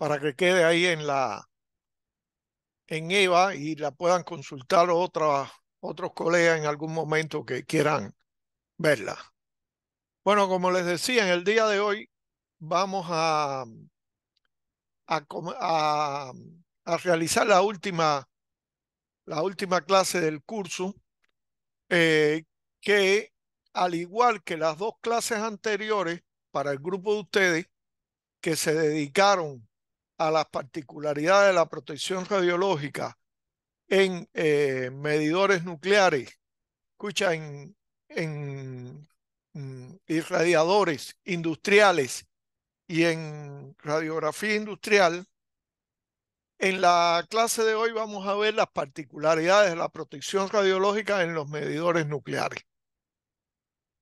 para que quede ahí en la en EVA y la puedan consultar otros colegas en algún momento que quieran verla. Bueno, como les decía, en el día de hoy vamos a, a, realizar la última, la última clase del curso, eh, que al igual que las dos clases anteriores para el grupo de ustedes que se dedicaron a las particularidades de la protección radiológica en eh, medidores nucleares, escucha, en, en, mm, irradiadores industriales y en radiografía industrial, en la clase de hoy vamos a ver las particularidades de la protección radiológica en los medidores nucleares.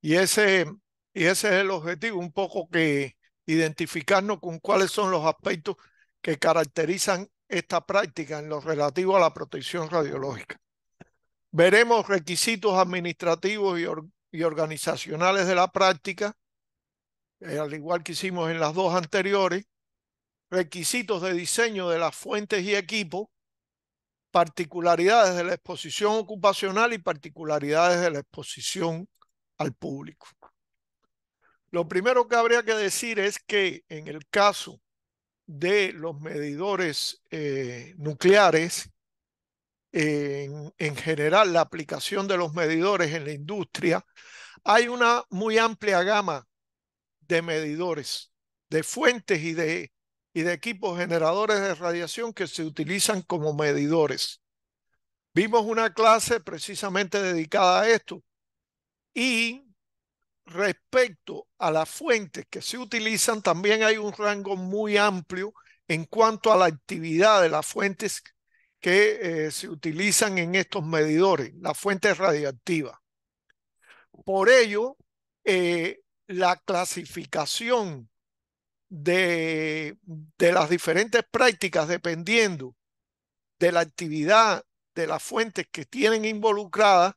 Y ese, y ese es el objetivo, un poco que identificarnos con cuáles son los aspectos que caracterizan esta práctica en lo relativo a la protección radiológica. Veremos requisitos administrativos y, organizacionales de la práctica, eh, al igual que hicimos en las dos anteriores, requisitos de diseño de las fuentes y equipos, particularidades de la exposición ocupacional y particularidades de la exposición al público. Lo primero que habría que decir es que en el caso de los medidores eh, nucleares, en, general la aplicación de los medidores en la industria, hay una muy amplia gama de medidores, de fuentes y de, y de equipos generadores de radiación que se utilizan como medidores. Vimos una clase precisamente dedicada a esto y respecto a las fuentes que se utilizan, también hay un rango muy amplio en cuanto a la actividad de las fuentes que eh, se utilizan en estos medidores, las fuentes radioactivas. Por ello, eh, la clasificación de, de las diferentes prácticas dependiendo de la actividad de las fuentes que tienen involucradas,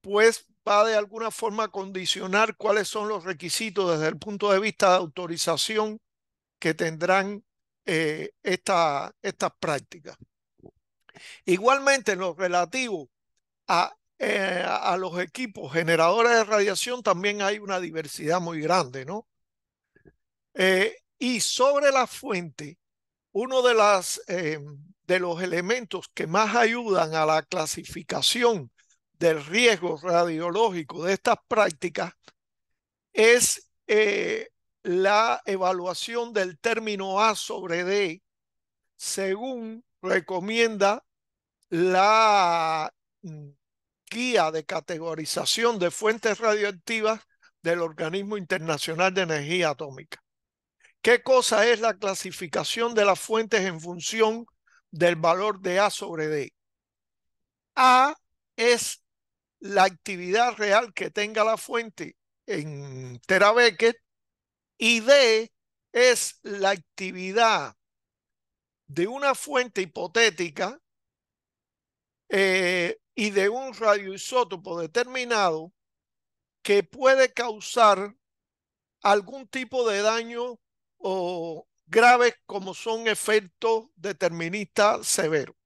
pues va de alguna forma a condicionar cuáles son los requisitos desde el punto de vista de autorización que tendrán eh, estas prácticas. Igualmente, en lo relativo eh, a, los equipos generadores de radiación, también hay una diversidad muy grande, ¿no? Eh, y sobre la fuente, uno de, las, de los elementos que más ayudan a la clasificación del riesgo radiológico de estas prácticas es eh, la evaluación del término A sobre D según recomienda la mm, guía de categorización de fuentes radioactivas del Organismo Internacional de Energía Atómica. ¿Qué cosa es la clasificación de las fuentes en función del valor de A sobre D? A es la actividad real que tenga la fuente en Terabecket y D es la actividad de una fuente hipotética eh, y de un radioisótopo determinado que puede causar algún tipo de daño o graves como son efectos deterministas severos.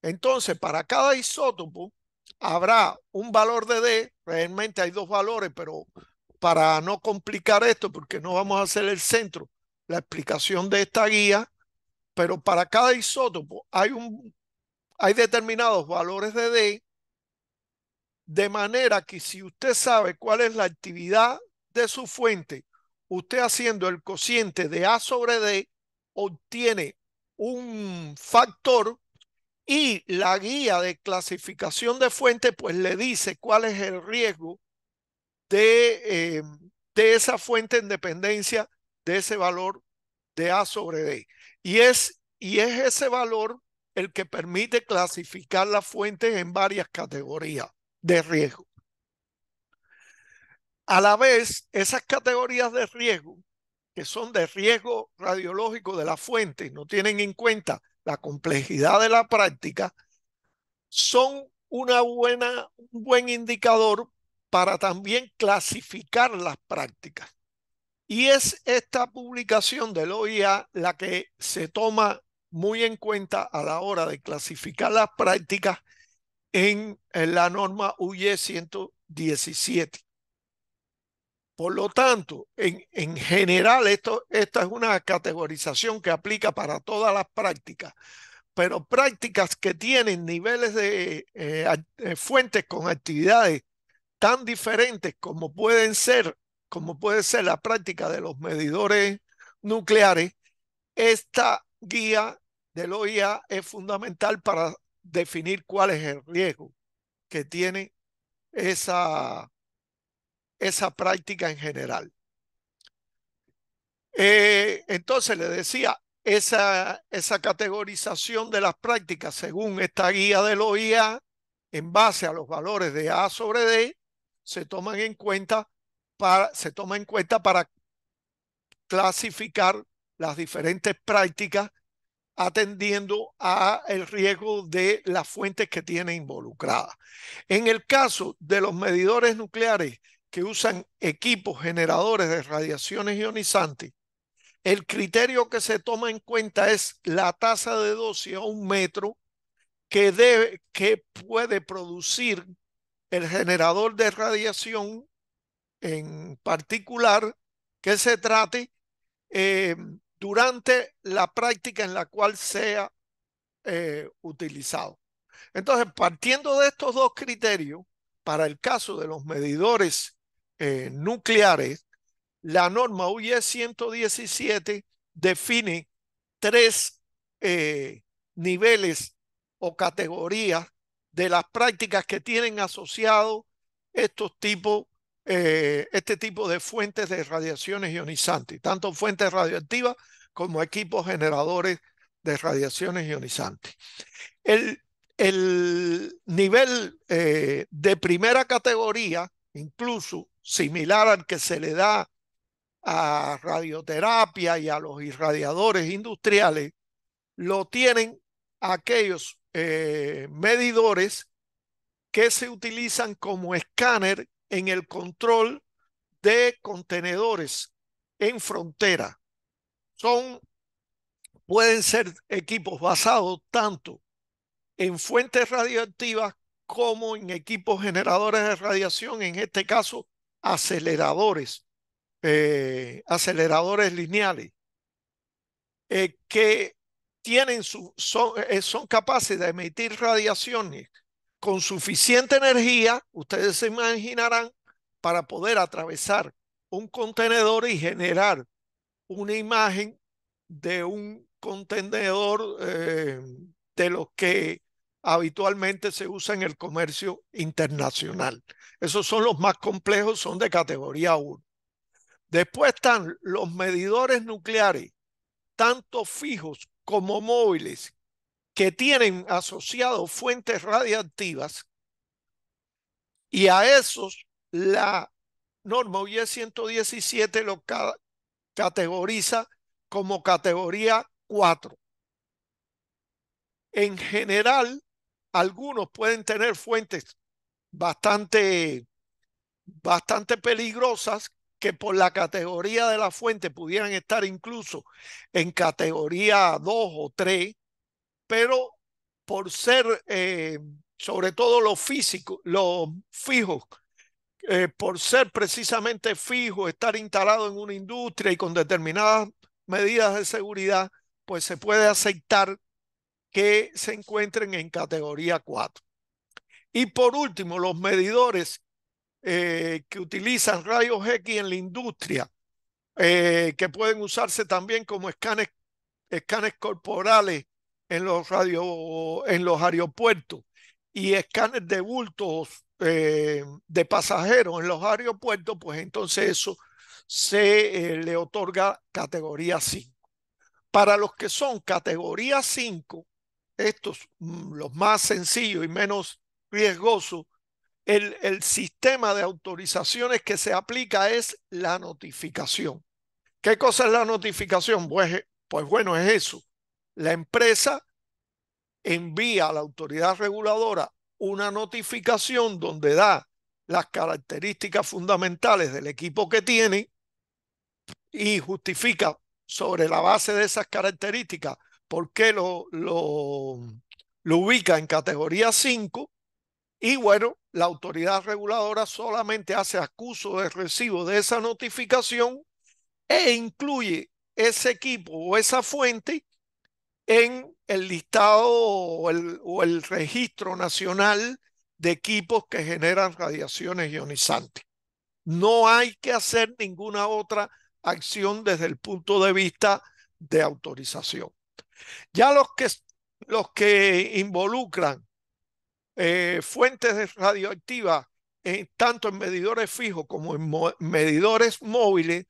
Entonces, para cada isótopo, habrá un valor de D, realmente hay dos valores, pero para no complicar esto, porque no vamos a hacer el centro, la explicación de esta guía, pero para cada isótopo hay, un, hay determinados valores de D, de manera que si usted sabe cuál es la actividad de su fuente, usted haciendo el cociente de A sobre D, obtiene un factor y la guía de clasificación de fuente pues le dice cuál es el riesgo de, eh, de esa fuente en dependencia de ese valor de A sobre D. Y es, y es ese valor el que permite clasificar las fuentes en varias categorías de riesgo. A la vez, esas categorías de riesgo, que son de riesgo radiológico de la fuente, no tienen en cuenta la complejidad de la práctica, son una buena, un buen indicador para también clasificar las prácticas. Y es esta publicación del OIA la que se toma muy en cuenta a la hora de clasificar las prácticas en, la norma uy 117. Por lo tanto, en, en general, esto, esta es una categorización que aplica para todas las prácticas, pero prácticas que tienen niveles de eh, eh, fuentes con actividades tan diferentes como pueden ser, como puede ser la práctica de los medidores nucleares, esta guía del OIA es fundamental para definir cuál es el riesgo que tiene esa esa práctica en general. Eh, entonces le decía, esa, categorización de las prácticas según esta guía de la OIA, en base a los valores de A sobre D, se toman en cuenta para, se toma en cuenta para clasificar las diferentes prácticas atendiendo a el riesgo de las fuentes que tiene involucrada. En el caso de los medidores nucleares, que usan equipos generadores de radiaciones ionizantes, el criterio que se toma en cuenta es la tasa de dosis a un metro que, debe, que puede producir el generador de radiación en particular que se trate eh, durante la práctica en la cual sea eh, utilizado. Entonces, partiendo de estos dos criterios, para el caso de los medidores eh, nucleares, la norma uie e 117 define tres eh, niveles o categorías de las prácticas que tienen asociado estos tipos, eh, este tipo de fuentes de radiaciones ionizantes, tanto fuentes radioactivas como equipos generadores de radiaciones ionizantes. El, el nivel de primera categoría, incluso similar al que se le da a radioterapia y a los irradiadores industriales, lo tienen aquellos eh, medidores que se utilizan como escáner en el control de contenedores en frontera. Son, pueden ser equipos basados tanto en fuentes radioactivas como en equipos generadores de radiación, en este caso aceleradores, eh, aceleradores lineales, eh, que tienen su, son, eh, son capaces de emitir radiaciones con suficiente energía, ustedes se imaginarán, para poder atravesar un contenedor y generar una imagen de un contenedor de los que habitualmente se usa en el comercio internacional. Esos son los más complejos, son de categoría 1. Después están los medidores nucleares, tanto fijos como móviles, que tienen asociados fuentes radiactivas. Y a esos la norma UIE e 117 lo categoriza como categoría 4. En general, algunos pueden tener fuentes bastante, bastante peligrosas que por la categoría de la fuente pudieran estar incluso en categoría 2 o 3, pero por ser eh, sobre todo los físicos, los fijos, eh, por ser precisamente fijos, estar instalado en una industria y con determinadas medidas de seguridad, pues se puede aceptar que se encuentren en categoría 4. Y por último, los medidores eh, que utilizan rayos X en la industria, eh, que pueden usarse también como escanes, corporales en los, en los aeropuertos y escáneres de bultos eh, de pasajeros en los aeropuertos, pues entonces eso se le otorga categoría 5. Para los que son categoría 5, estos, mm, los más sencillos y menos riesgosos, el, el sistema de autorizaciones que se aplica es la notificación. ¿Qué cosa es la notificación? Pues, pues bueno, es eso. La empresa envía a la autoridad reguladora una notificación donde da las características fundamentales del equipo que tiene y justifica sobre la base de esas características porque lo, lo, lo ubica en categoría 5 y bueno, la autoridad reguladora solamente hace acuso de recibo de esa notificación e incluye ese equipo o esa fuente en el listado o el registro nacional de equipos que generan radiaciones ionizantes. No hay que hacer ninguna otra acción desde el punto de vista de autorización. Ya los que, los que involucran eh, fuentes radioactivas, eh, tanto en medidores fijos como en medidores móviles,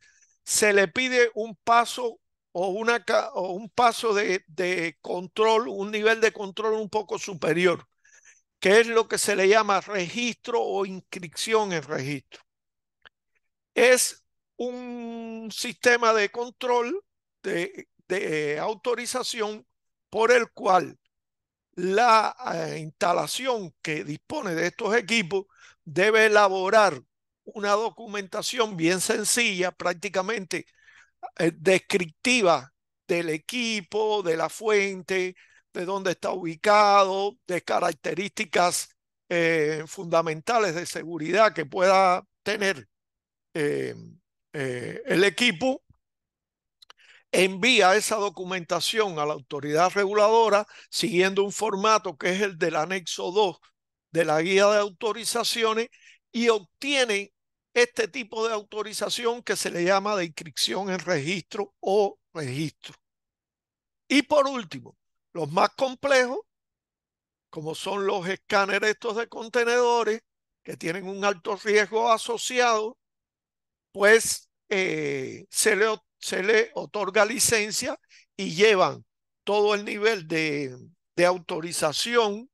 se le pide un paso o, una, o un paso de, de control, un nivel de control un poco superior, que es lo que se le llama registro o inscripción en registro. Es un sistema de control de, de eh, autorización por el cual la eh, instalación que dispone de estos equipos debe elaborar una documentación bien sencilla, prácticamente eh, descriptiva del equipo, de la fuente, de dónde está ubicado, de características fundamentales de seguridad que pueda tener el equipo envía esa documentación a la autoridad reguladora siguiendo un formato que es el del anexo 2 de la guía de autorizaciones y obtiene este tipo de autorización que se le llama de inscripción en registro o registro. Y por último, los más complejos, como son los escáneres estos de contenedores, que tienen un alto riesgo asociado, pues eh, se le obtiene se le otorga licencia y llevan todo el nivel de, autorización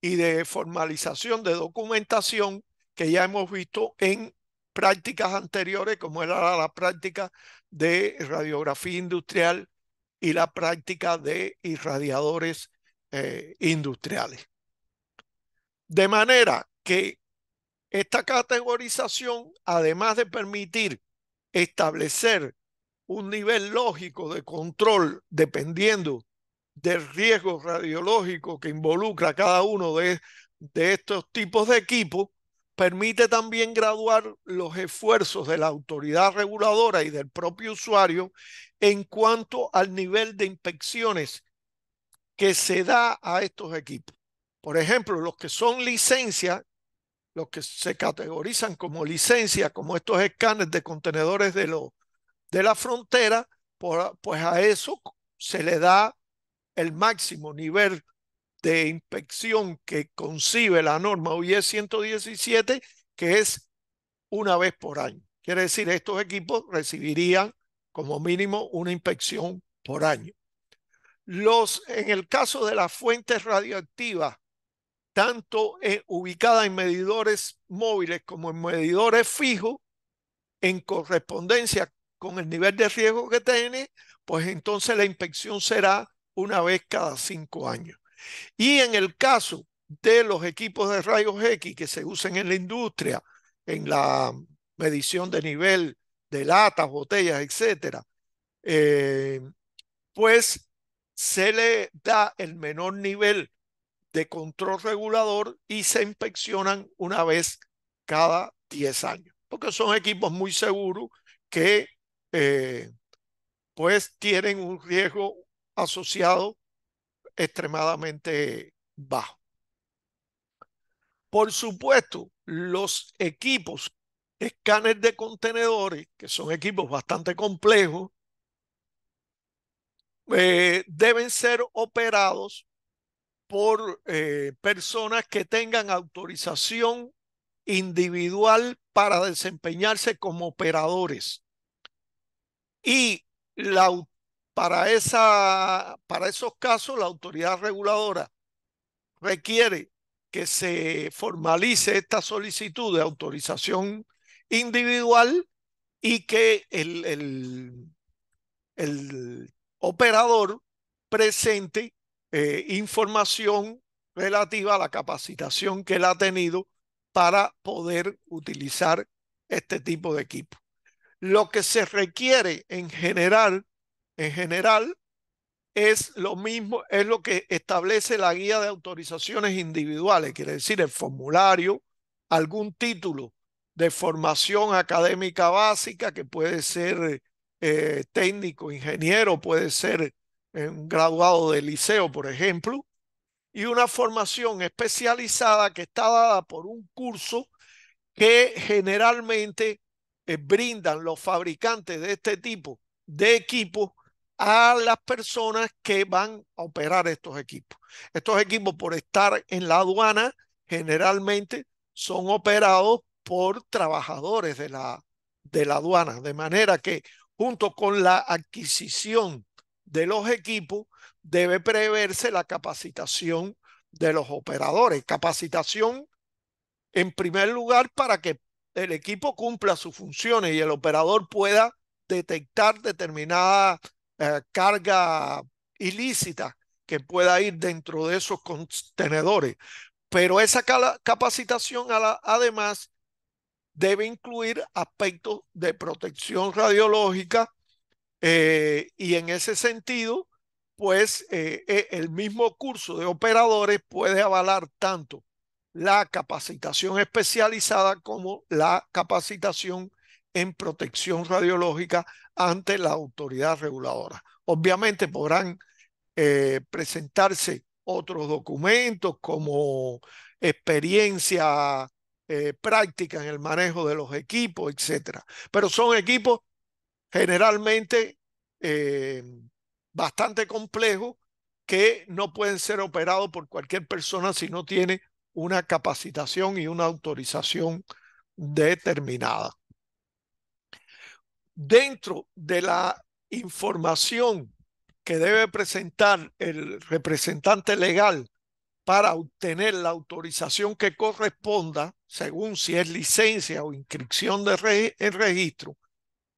y de formalización de documentación que ya hemos visto en prácticas anteriores, como era la práctica de radiografía industrial y la práctica de irradiadores eh, industriales. De manera que esta categorización, además de permitir establecer un nivel lógico de control dependiendo del riesgo radiológico que involucra cada uno de, de estos tipos de equipos, permite también graduar los esfuerzos de la autoridad reguladora y del propio usuario en cuanto al nivel de inspecciones que se da a estos equipos. Por ejemplo, los que son licencias, los que se categorizan como licencias, como estos escáneres de contenedores de los de la frontera, pues a eso se le da el máximo nivel de inspección que concibe la norma UIE e 117, que es una vez por año. Quiere decir, estos equipos recibirían como mínimo una inspección por año. Los, en el caso de las fuentes radioactivas, tanto ubicadas en medidores móviles como en medidores fijos, en correspondencia con el nivel de riesgo que tiene, pues entonces la inspección será una vez cada cinco años. Y en el caso de los equipos de rayos X que se usan en la industria, en la medición de nivel de latas, botellas, etcétera, eh, pues se le da el menor nivel de control regulador y se inspeccionan una vez cada diez años, porque son equipos muy seguros que eh, pues tienen un riesgo asociado extremadamente bajo. Por supuesto, los equipos escáner de contenedores, que son equipos bastante complejos, eh, deben ser operados por eh, personas que tengan autorización individual para desempeñarse como operadores. Y la, para, esa, para esos casos, la autoridad reguladora requiere que se formalice esta solicitud de autorización individual y que el, el, operador presente eh, información relativa a la capacitación que él ha tenido para poder utilizar este tipo de equipo. Lo que se requiere en general, en general, es lo mismo, es lo que establece la guía de autorizaciones individuales, quiere decir el formulario, algún título de formación académica básica que puede ser eh, técnico, ingeniero, puede ser un graduado de liceo, por ejemplo, y una formación especializada que está dada por un curso que generalmente eh, brindan los fabricantes de este tipo de equipos a las personas que van a operar estos equipos. Estos equipos, por estar en la aduana, generalmente son operados por trabajadores de la, de la aduana, de manera que junto con la adquisición de los equipos debe preverse la capacitación de los operadores. Capacitación, en primer lugar, para que el equipo cumpla sus funciones y el operador pueda detectar determinada eh, carga ilícita que pueda ir dentro de esos contenedores. Pero esa capacitación además debe incluir aspectos de protección radiológica eh, y en ese sentido, pues eh, e, el mismo curso de operadores puede avalar tanto la capacitación especializada como la capacitación en protección radiológica ante la autoridad reguladora. Obviamente podrán eh, presentarse otros documentos como experiencia eh, práctica en el manejo de los equipos, etcétera. Pero son equipos generalmente eh, bastante complejos que no pueden ser operados por cualquier persona si no tiene una capacitación y una autorización determinada. Dentro de la información que debe presentar el representante legal para obtener la autorización que corresponda, según si es licencia o inscripción de en registro,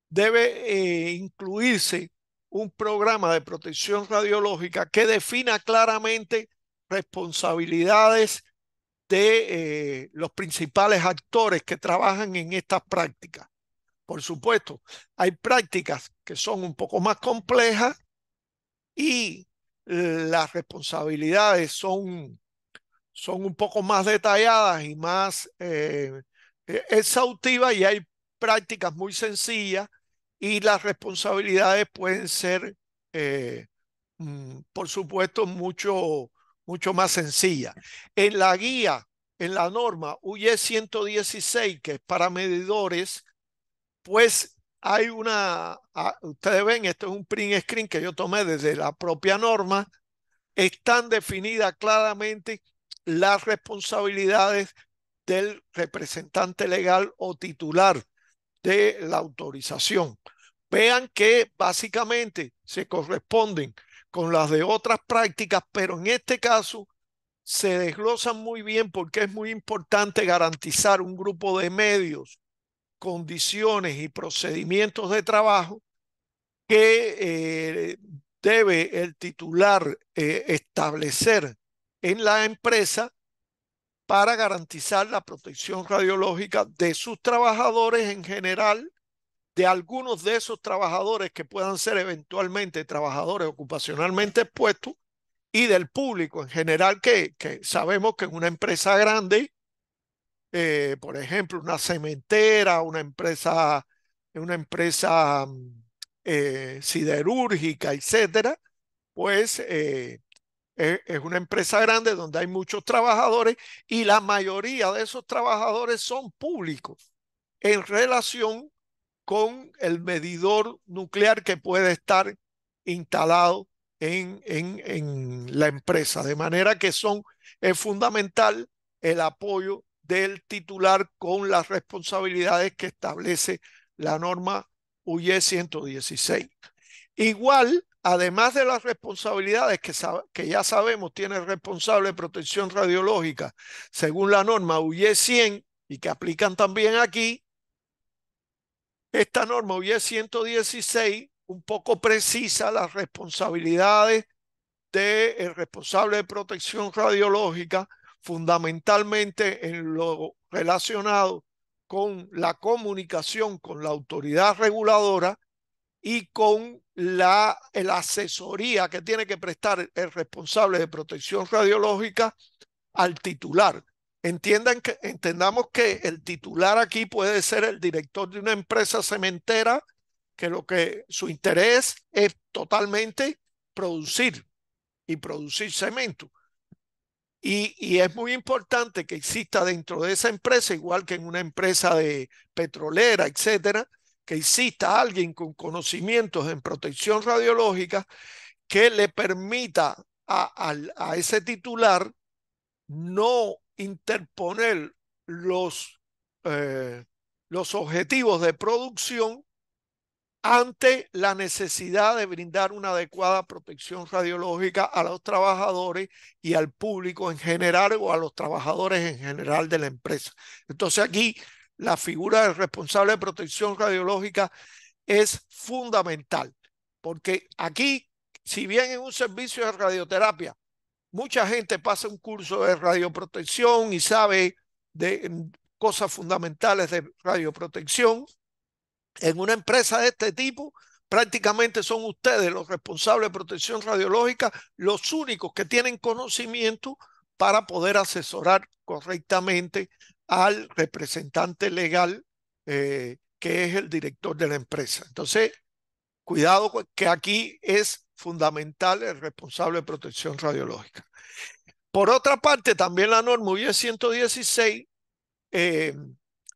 debe eh, incluirse un programa de protección radiológica que defina claramente responsabilidades de eh, los principales actores que trabajan en estas prácticas. Por supuesto, hay prácticas que son un poco más complejas y eh, las responsabilidades son, son un poco más detalladas y más eh, e-, exhaustivas y hay prácticas muy sencillas y las responsabilidades pueden ser, mm, por supuesto, mucho mucho más sencilla. En la guía, en la norma UE 116, que es para medidores, pues hay una, ah, ustedes ven, esto es un print screen que yo tomé desde la propia norma, están definidas claramente las responsabilidades del representante legal o titular de la autorización. Vean que básicamente se corresponden con las de otras prácticas, pero en este caso se desglosan muy bien porque es muy importante garantizar un grupo de medios, condiciones y procedimientos de trabajo que eh, debe el titular eh, establecer en la empresa para garantizar la protección radiológica de sus trabajadores en general de algunos de esos trabajadores que puedan ser eventualmente trabajadores ocupacionalmente expuestos y del público en general, que, sabemos que en una empresa grande, eh, por ejemplo, una cementera, una empresa, una empresa mm, eh, siderúrgica, etcétera, pues eh, es una empresa grande donde hay muchos trabajadores y la mayoría de esos trabajadores son públicos en relación con el medidor nuclear que puede estar instalado en, la empresa. De manera que son, es fundamental el apoyo del titular con las responsabilidades que establece la norma UY 116. E Igual, además de las responsabilidades que, ya sabemos tiene responsable de protección radiológica, según la norma UY 100 e y que aplican también aquí, esta norma UIE 116 un poco precisa las responsabilidades del responsable de protección radiológica, fundamentalmente en lo relacionado con la comunicación con la autoridad reguladora y con la, la asesoría que tiene que prestar el responsable de protección radiológica al titular Entiendan que, entendamos que el titular aquí puede ser el director de una empresa cementera que lo que su interés es totalmente producir y producir cemento. Y, es muy importante que exista dentro de esa empresa, igual que en una empresa de petrolera, etcétera, que exista alguien con conocimientos en protección radiológica que le permita a, a ese titular no interponer los, eh, los objetivos de producción ante la necesidad de brindar una adecuada protección radiológica a los trabajadores y al público en general o a los trabajadores en general de la empresa. Entonces aquí la figura del responsable de protección radiológica es fundamental, porque aquí, si bien en un servicio de radioterapia Mucha gente pasa un curso de radioprotección y sabe de mm, cosas fundamentales de radioprotección. En una empresa de este tipo, prácticamente son ustedes los responsables de protección radiológica los únicos que tienen conocimiento para poder asesorar correctamente al representante legal eh, que es el director de la empresa. Entonces, cuidado que aquí es fundamental el responsable de protección radiológica. Por otra parte, también la norma UE 116 eh,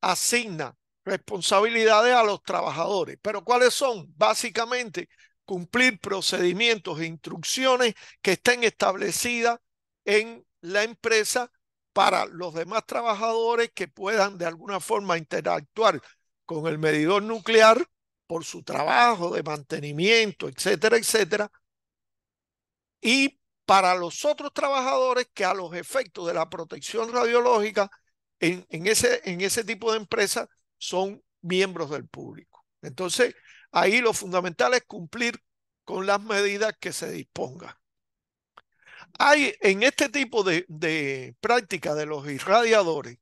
asigna responsabilidades a los trabajadores. Pero ¿cuáles son? Básicamente, cumplir procedimientos e instrucciones que estén establecidas en la empresa para los demás trabajadores que puedan de alguna forma interactuar con el medidor nuclear por su trabajo de mantenimiento, etcétera, etcétera. Y para los otros trabajadores que a los efectos de la protección radiológica en, ese, en ese tipo de empresa son miembros del público. Entonces, ahí lo fundamental es cumplir con las medidas que se dispongan. Hay en este tipo de, de práctica de los irradiadores,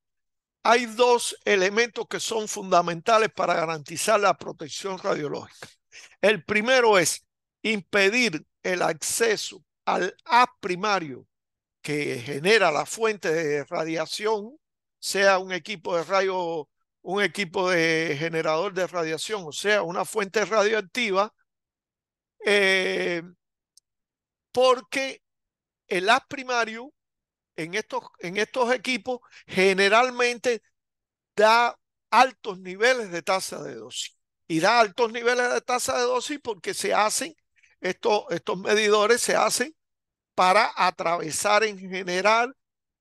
hay dos elementos que son fundamentales para garantizar la protección radiológica. El primero es impedir el acceso al A primario que genera la fuente de radiación, sea un equipo de rayo, un equipo de generador de radiación, o sea, una fuente radioactiva, eh, porque el A primario en estos, en estos equipos generalmente da altos niveles de tasa de dosis. Y da altos niveles de tasa de dosis porque se hacen, estos, estos medidores se hacen para atravesar en general,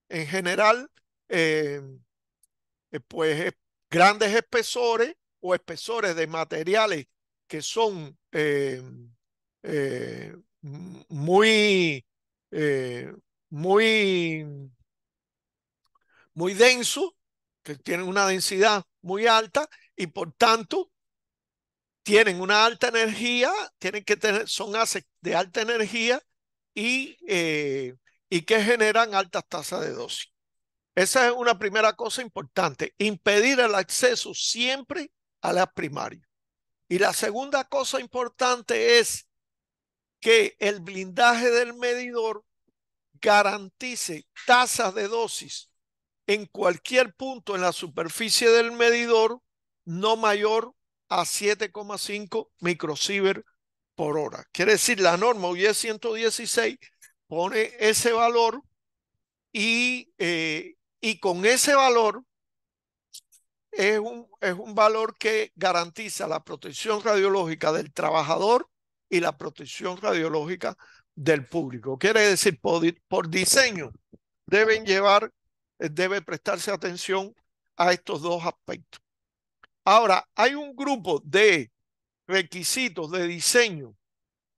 en general, em, eh, pues grandes espesores o espesores de materiales que son em, eh, muy eh, muy, muy denso, que tienen una densidad muy alta y por tanto tienen una alta energía, tienen que tener, son de alta energía y, eh, y que generan altas tasas de dosis. Esa es una primera cosa importante, impedir el acceso siempre a las primarias. Y la segunda cosa importante es que el blindaje del medidor garantice tasas de dosis en cualquier punto en la superficie del medidor no mayor a 7,5 microsievert por hora. Quiere decir, la norma UIE 116 pone ese valor y, eh, y con ese valor es un, es un valor que garantiza la protección radiológica del trabajador y la protección radiológica del público. Quiere decir, por, diseño, deben llevar, eh, debe prestarse atención a estos dos aspectos. Ahora, hay un grupo de requisitos de diseño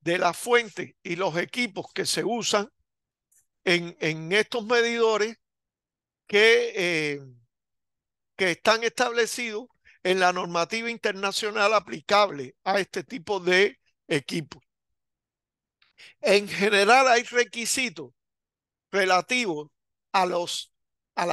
de la fuente y los equipos que se usan en, estos medidores que, eh, que están establecidos en la normativa internacional aplicable a este tipo de equipos. En general hay requisitos relativos a los, a,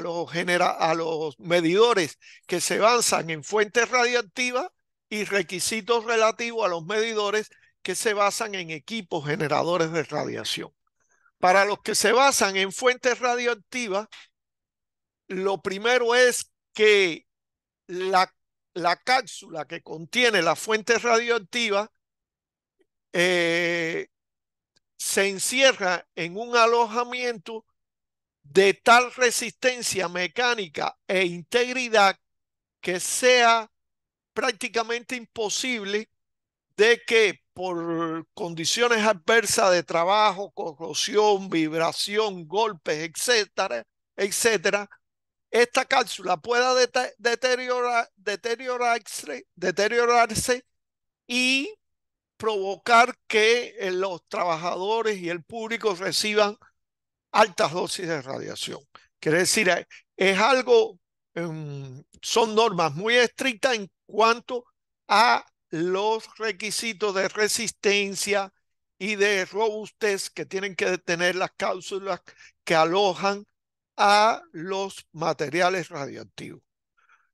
los medidores que se basan en fuentes radioactivas y requisitos relativos a los medidores que se basan en equipos generadores de radiación. Para los que se basan en fuentes radioactivas, lo primero es que la, la cápsula que contiene la fuente radioactiva eh, se encierra en un alojamiento de tal resistencia mecánica e integridad que sea prácticamente imposible de que por condiciones adversas de trabajo, corrosión, vibración, golpes, etcétera, etcétera, esta cápsula pueda deteriorarse y provocar que eh, los trabajadores y el público reciban altas dosis de radiación. Quiere decir, eh, es algo, em, son normas muy estrictas en cuanto a los requisitos de resistencia y de robustez que tienen que tener las cápsulas que alojan a los materiales radioactivos.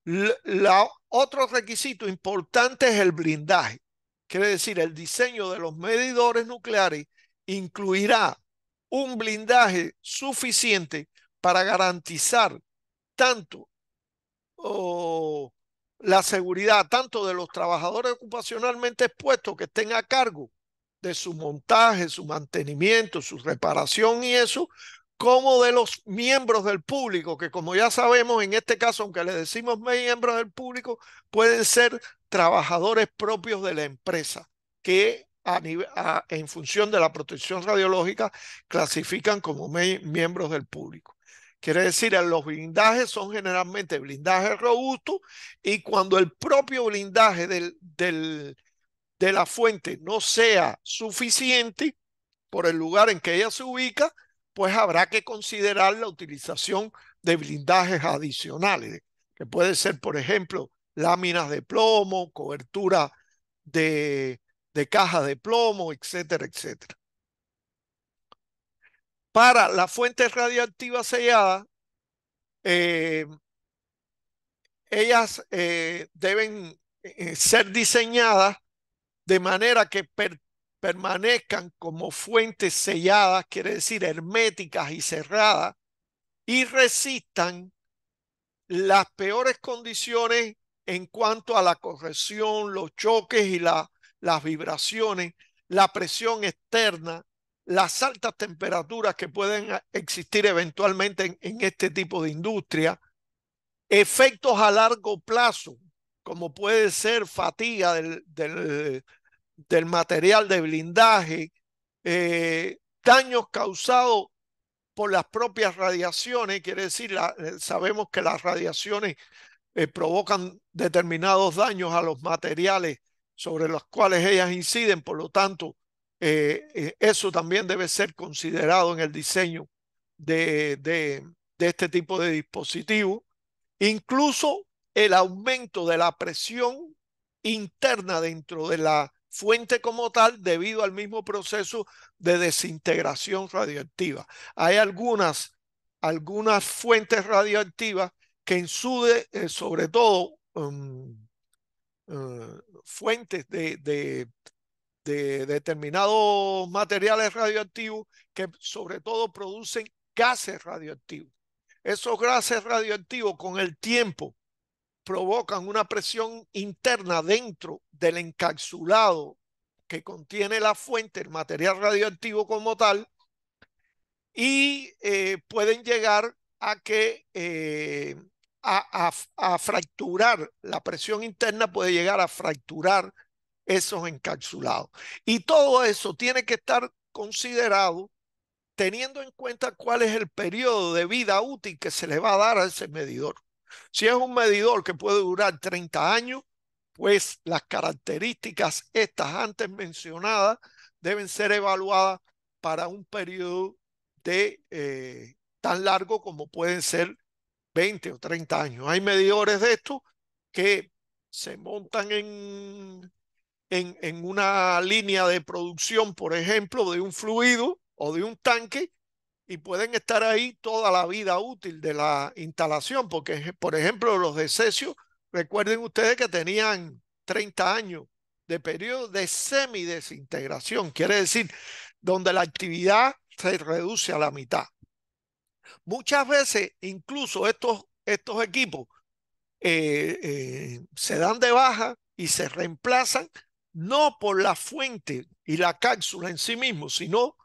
La, otro requisito importante es el blindaje. Quiere decir, el diseño de los medidores nucleares incluirá un blindaje suficiente para garantizar tanto la seguridad tanto de los trabajadores ocupacionalmente expuestos que estén a cargo de su montaje, su mantenimiento, su reparación y eso, como de los miembros del público, que como ya sabemos, en este caso, aunque le decimos miembros del público, pueden ser trabajadores propios de la empresa que en función de la protección radiológica clasifican como miembros del público. Quiere decir, los blindajes son generalmente blindajes robustos y cuando el propio blindaje de la fuente no sea suficiente por el lugar en que ella se ubica, pues habrá que considerar la utilización de blindajes adicionales, que puede ser, por ejemplo, láminas de plomo, cobertura de, de cajas de plomo, etcétera, etcétera. Para las fuentes radioactivas selladas, eh, ellas eh, deben eh, ser diseñadas de manera que permanezcan como fuentes selladas, quiere decir herméticas y cerradas, y resistan las peores condiciones en cuanto a la corrección, los choques y las vibraciones, la presión externa, las altas temperaturas que pueden existir eventualmente en, este tipo de industria, efectos a largo plazo, como puede ser fatiga del, del, material de blindaje, eh, daños causados por las propias radiaciones, quiere decir, eh, sabemos que las radiaciones eh, provocan determinados daños a los materiales sobre los cuales ellas inciden, por lo tanto, eh, eh, eso también debe ser considerado en el diseño de, este tipo de dispositivos, incluso el aumento de la presión interna dentro de la fuente como tal debido al mismo proceso de desintegración radioactiva. Hay algunas, algunas fuentes radioactivas que insude eh, sobre todo em, eh, fuentes de, determinados materiales radioactivos que sobre todo producen gases radioactivos. Esos gases radioactivos con el tiempo provocan una presión interna dentro del encapsulado que contiene la fuente, el material radioactivo como tal, y eh, pueden llegar a que a, fracturar, la presión interna puede llegar a fracturar esos encapsulados. Y todo eso tiene que estar considerado teniendo en cuenta cuál es el periodo de vida útil que se le va a dar a ese medidor. Si es un medidor que puede durar 30 años, pues las características estas antes mencionadas deben ser evaluadas para un periodo de eh, tan largo como pueden ser 20 o 30 años. Hay medidores de esto que se montan en, en una línea de producción, por ejemplo, de un fluido o de un tanque y pueden estar ahí toda la vida útil de la instalación, porque, por ejemplo, los de cesio, recuerden ustedes que tenían 30 años de periodo de semidesintegración, quiere decir, donde la actividad se reduce a la mitad. Muchas veces, incluso estos, estos equipos eh, eh, se dan de baja y se reemplazan no por la fuente y la cápsula en sí mismo, sino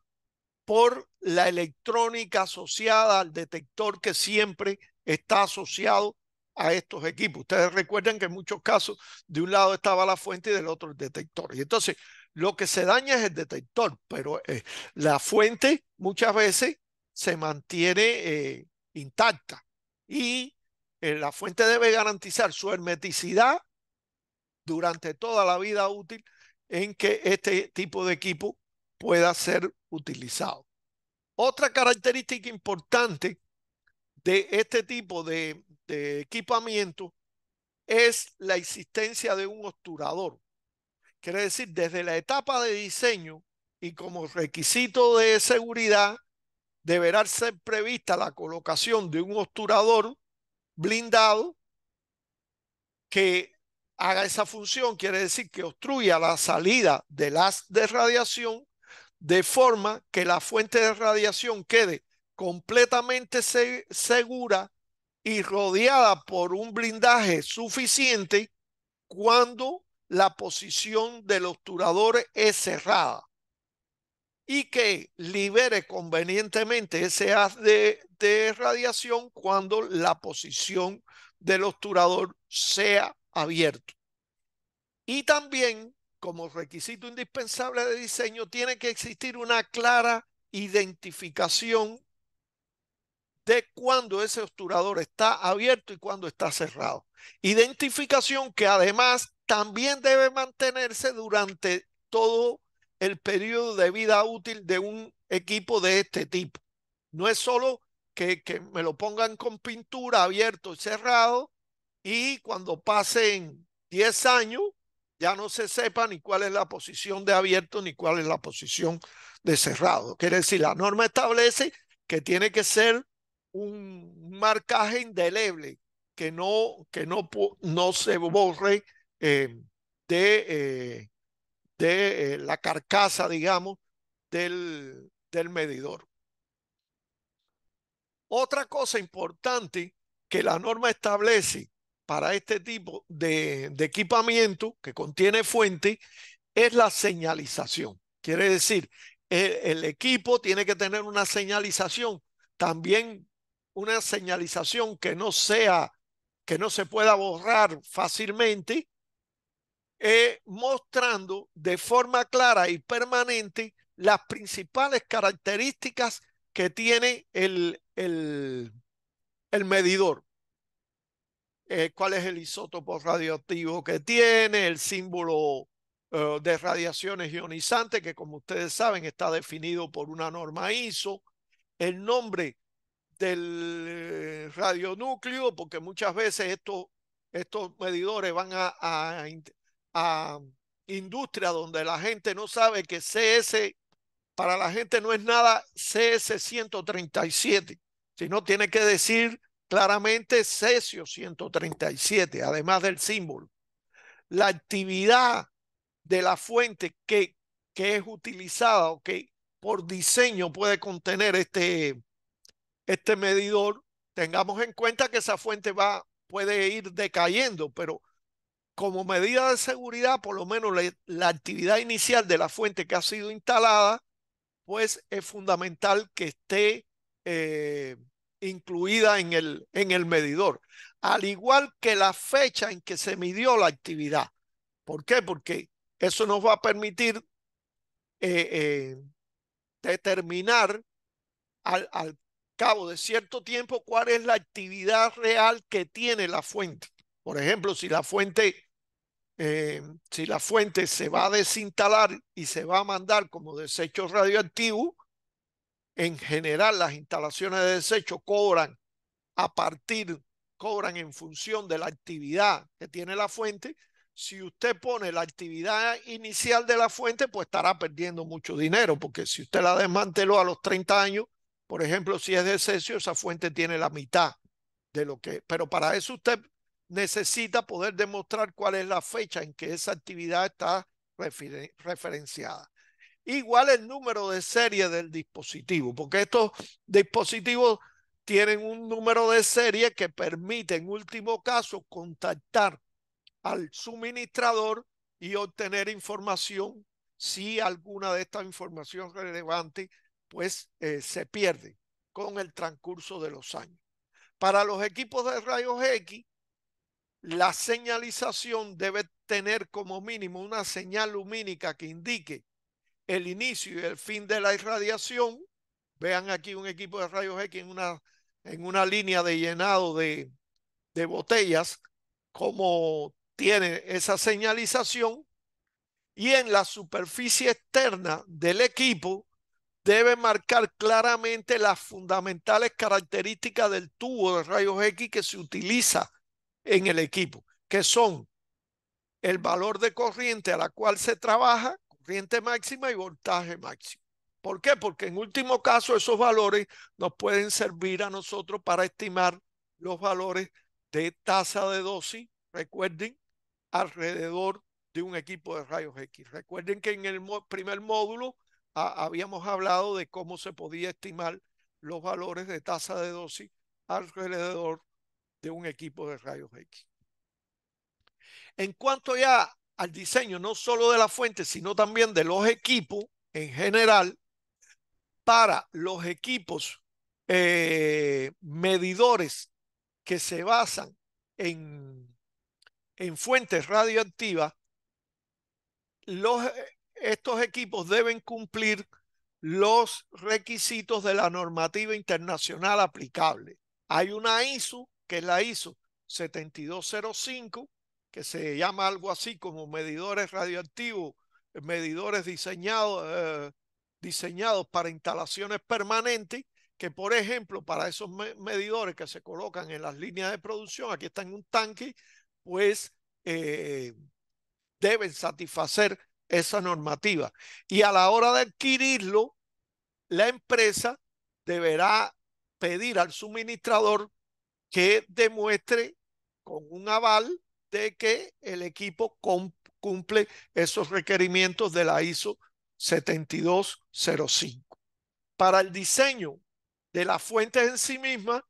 por la electrónica asociada al detector que siempre está asociado a estos equipos. Ustedes recuerdan que en muchos casos de un lado estaba la fuente y del otro el detector. Y entonces lo que se daña es el detector, pero eh, la fuente muchas veces se mantiene eh, intacta y eh, la fuente debe garantizar su hermeticidad durante toda la vida útil en que este tipo de equipo pueda ser utilizado. Otra característica importante de este tipo de, de equipamiento es la existencia de un obturador. Quiere decir, desde la etapa de diseño y como requisito de seguridad, deberá ser prevista la colocación de un obturador blindado que haga esa función, quiere decir que obstruya la salida de las de radiación de forma que la fuente de radiación quede completamente segura y rodeada por un blindaje suficiente cuando la posición del obturador es cerrada y que libere convenientemente ese haz de, radiación cuando la posición del obturador sea abierto. Y también, como requisito indispensable de diseño, tiene que existir una clara identificación de cuando ese obturador está abierto y cuando está cerrado. Identificación que además también debe mantenerse durante todo el periodo de vida útil de un equipo de este tipo. No es solo que, me lo pongan con pintura abierto y cerrado y cuando pasen 10 años ya no se sepa ni cuál es la posición de abierto ni cuál es la posición de cerrado. Quiere decir, la norma establece que tiene que ser un marcaje indeleble, que no, que no, no se borre eh, de, eh, de eh, la carcasa, digamos, del, medidor. Otra cosa importante que la norma establece para este tipo de, equipamiento que contiene fuente es la señalización. Quiere decir, el, equipo tiene que tener una señalización, también una señalización que no sea, que no se pueda borrar fácilmente mostrando de forma clara y permanente las principales características que tiene el, el, medidor. Eh, cuál es el isótopo radioactivo que tiene, el símbolo eh, de radiaciones ionizantes, que como ustedes saben está definido por una norma ISO, el nombre del eh, radionúcleo, porque muchas veces estos, estos medidores van a, industria donde la gente no sabe que CS para la gente no es nada CS 137, sino tiene que decir claramente cesio 137, además del símbolo. La actividad de la fuente que, que es utilizada o que por diseño puede contener este, este medidor, tengamos en cuenta que esa fuente va, puede ir decayendo, pero como medida de seguridad, por lo menos la, actividad inicial de la fuente que ha sido instalada, pues es fundamental que esté eh, incluida en el, en el medidor, al igual que la fecha en que se midió la actividad. ¿Por qué? Porque eso nos va a permitir eh, eh, determinar al, al cabo de cierto tiempo cuál es la actividad real que tiene la fuente. Por ejemplo, si la fuente eh, si la fuente se va a desinstalar y se va a mandar como desecho radioactivo, en general las instalaciones de desecho cobran a partir, cobran en función de la actividad que tiene la fuente. Si usted pone la actividad inicial de la fuente, pues estará perdiendo mucho dinero, porque si usted la desmanteló a los 30 años, por ejemplo, si es de esa fuente tiene la mitad de lo que, pero para eso usted necesita poder demostrar cuál es la fecha en que esa actividad está referenciada. Igual el número de serie del dispositivo, porque estos dispositivos tienen un número de serie que permite en último caso contactar al suministrador y obtener información si alguna de estas informaciones relevantes pues eh, se pierde con el transcurso de los años. Para los equipos de rayos X, la señalización debe tener como mínimo una señal lumínica que indique el inicio y el fin de la irradiación. Vean aquí un equipo de rayos X en una, en una línea de llenado de, de botellas, como tiene esa señalización. Y en la superficie externa del equipo debe marcar claramente las fundamentales características del tubo de rayos X que se utiliza en el equipo, que son el valor de corriente a la cual se trabaja, corriente máxima y voltaje máximo. ¿Por qué? Porque en último caso esos valores nos pueden servir a nosotros para estimar los valores de tasa de dosis, recuerden, alrededor de un equipo de rayos X. Recuerden que en el primer módulo habíamos hablado de cómo se podía estimar los valores de tasa de dosis alrededor de un equipo de rayos X. En cuanto ya al diseño, no solo de la fuente, sino también de los equipos en general, para los equipos eh, medidores que se basan en, en fuentes radioactivas, los, eh, estos equipos deben cumplir los requisitos de la normativa internacional aplicable. Hay una ISO que es la ISO 7205, que se llama algo así como medidores radioactivos, medidores diseñados, eh, para instalaciones permanentes, que por ejemplo para esos medidores que se colocan en las líneas de producción, aquí está en un tanque, pues eh, deben satisfacer esa normativa. Y a la hora de adquirirlo, la empresa deberá pedir al suministrador que demuestre con un aval de que el equipo cumple esos requerimientos de la ISO 7205. Para el diseño de las fuentes en sí mismas,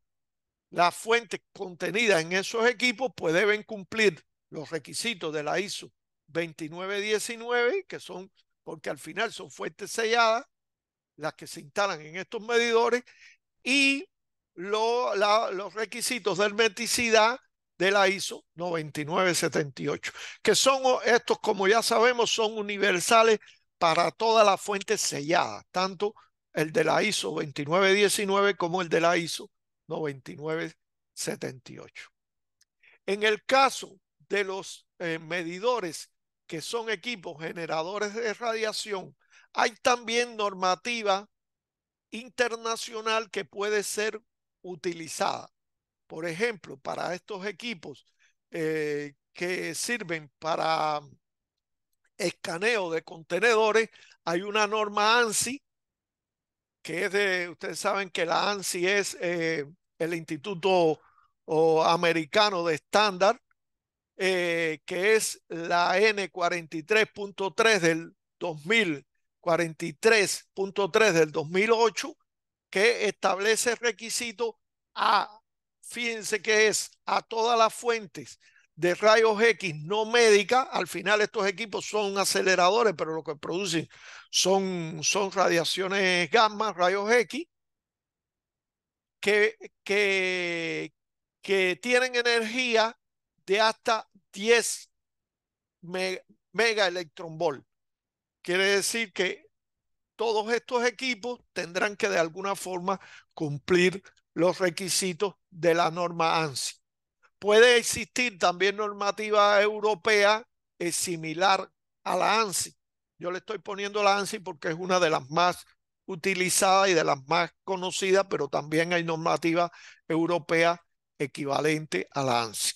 las fuentes contenidas en esos equipos pues deben cumplir los requisitos de la ISO 2919, que son, porque al final son fuentes selladas, las que se instalan en estos medidores, y los requisitos de hermeticidad de la ISO 9978, que son oh, estos, como ya sabemos, son universales para todas las fuentes selladas, tanto el de la ISO 2919 como el de la ISO 9978. En el caso de los eh, medidores, que son equipos generadores de radiación, hay también normativa internacional que puede ser utilizada, por ejemplo, para estos equipos eh, que sirven para escaneo de contenedores, hay una norma ANSI, que es de, ustedes saben que la ANSI es eh, el Instituto Americano de Estándar, eh, que es la N43.3 del 43.3 del 2008 que establece requisito a, fíjense que es a todas las fuentes de rayos X no médica. Al final estos equipos son aceleradores, pero lo que producen son, son radiaciones gamma, rayos X, que, que, que tienen energía de hasta 10 mega electron volt. Quiere decir que todos estos equipos tendrán que de alguna forma cumplir los requisitos de la norma ANSI. Puede existir también normativa europea eh, similar a la ANSI. Yo le estoy poniendo la ANSI porque es una de las más utilizadas y de las más conocidas, pero también hay normativa europea equivalente a la ANSI.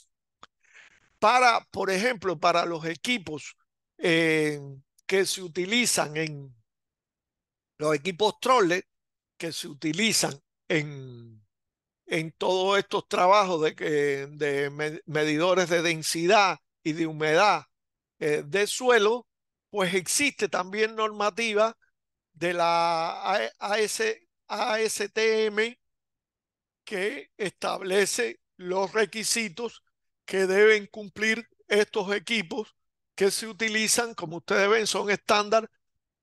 Para, por ejemplo, para los equipos eh, que se utilizan en los equipos troller que se utilizan en, en todos estos trabajos de, medidores de densidad y de humedad eh, de suelo, pues existe también normativa de la ASTM e, que establece los requisitos que deben cumplir estos equipos que se utilizan, como ustedes ven, son estándar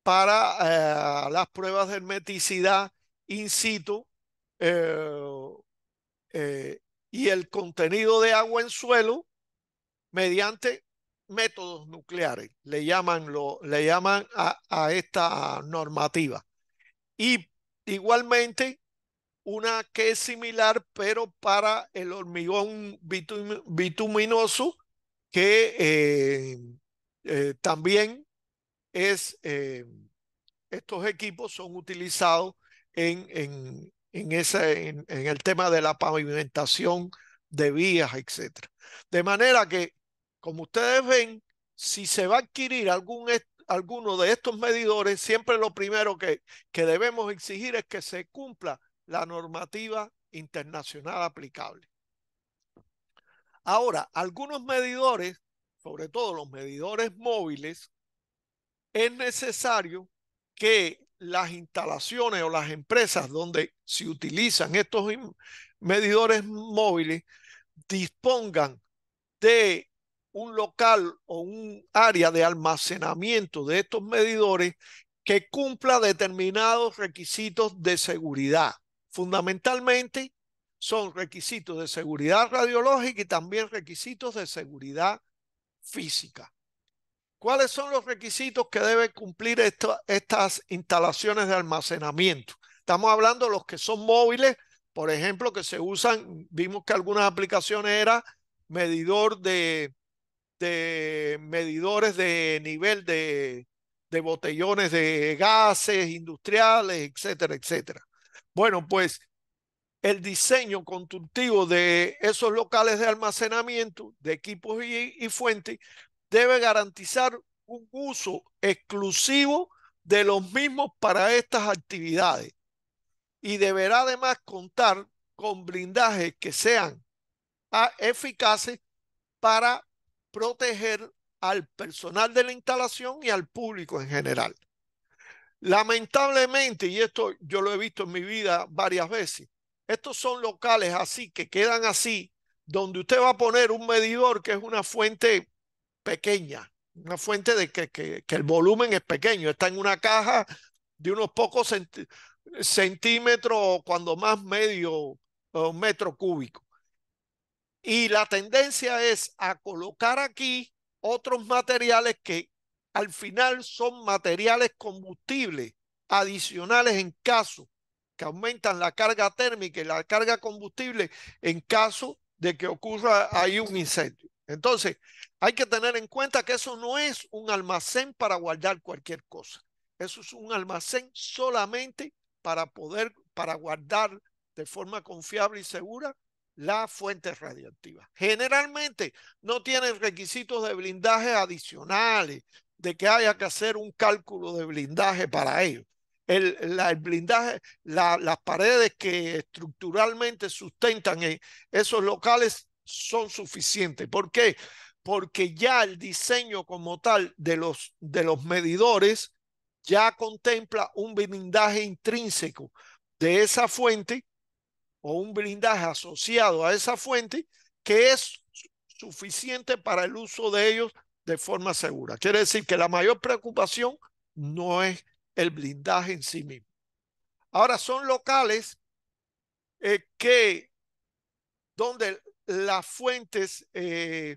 para eh, las pruebas de hermeticidad in situ eh, eh, y el contenido de agua en suelo mediante métodos nucleares, le llaman, lo, le llaman a, esta normativa. Y igualmente, una que es similar, pero para el hormigón bituminoso, que también es, eh, estos equipos son utilizados en, en, el tema de la pavimentación de vías, etc. De manera que, como ustedes ven, si se va a adquirir algún, alguno de estos medidores, siempre lo primero que, que debemos exigir es que se cumpla la normativa internacional aplicable. Ahora, algunos medidores, sobre todo los medidores móviles, es necesario que las instalaciones o las empresas donde se utilizan estos medidores móviles dispongan de un local o un área de almacenamiento de estos medidores que cumpla determinados requisitos de seguridad. Fundamentalmente son requisitos de seguridad radiológica y también requisitos de seguridad física. ¿Cuáles son los requisitos que deben cumplir estas instalaciones de almacenamiento? Estamos hablando de los que son móviles, por ejemplo, que se usan, vimos que algunas aplicaciones era medidor de, de medidores de nivel de, botellones de gases industriales, etcétera, etcétera. Bueno, pues el diseño constructivo de esos locales de almacenamiento de equipos y fuentes debe garantizar un uso exclusivo de los mismos para estas actividades y deberá además contar con blindajes que sean eficaces para proteger al personal de la instalación y al público en general. Lamentablemente, y esto yo lo he visto en mi vida varias veces, estos son locales así que quedan así, donde usted va a poner un medidor que es una fuente pequeña, una fuente de que, el volumen es pequeño, está en una caja de unos pocos centímetros, cuando más medio metro cúbico. Y la tendencia es a colocar aquí otros materiales que al final son materiales combustibles adicionales en caso que aumentan la carga térmica y la carga combustible en caso de que ocurra ahí un incendio. Entonces, hay que tener en cuenta que eso no es un almacén para guardar cualquier cosa. Eso es un almacén solamente para poder, para guardar de forma confiable y segura la fuente radiactivas. Generalmente no tiene requisitos de blindaje adicionales, de que haya que hacer un cálculo de blindaje para ello. El, blindaje, las paredes que estructuralmente sustentan eh, esos locales son suficientes. ¿Por qué? porque ya el diseño como tal de los, de los medidores ya contempla un blindaje intrínseco de esa fuente o un blindaje asociado a esa fuente que es suficiente para el uso de ellos de forma segura. Quiere decir que la mayor preocupación no es el blindaje en sí mismo. Ahora son locales eh, que donde las fuentes eh,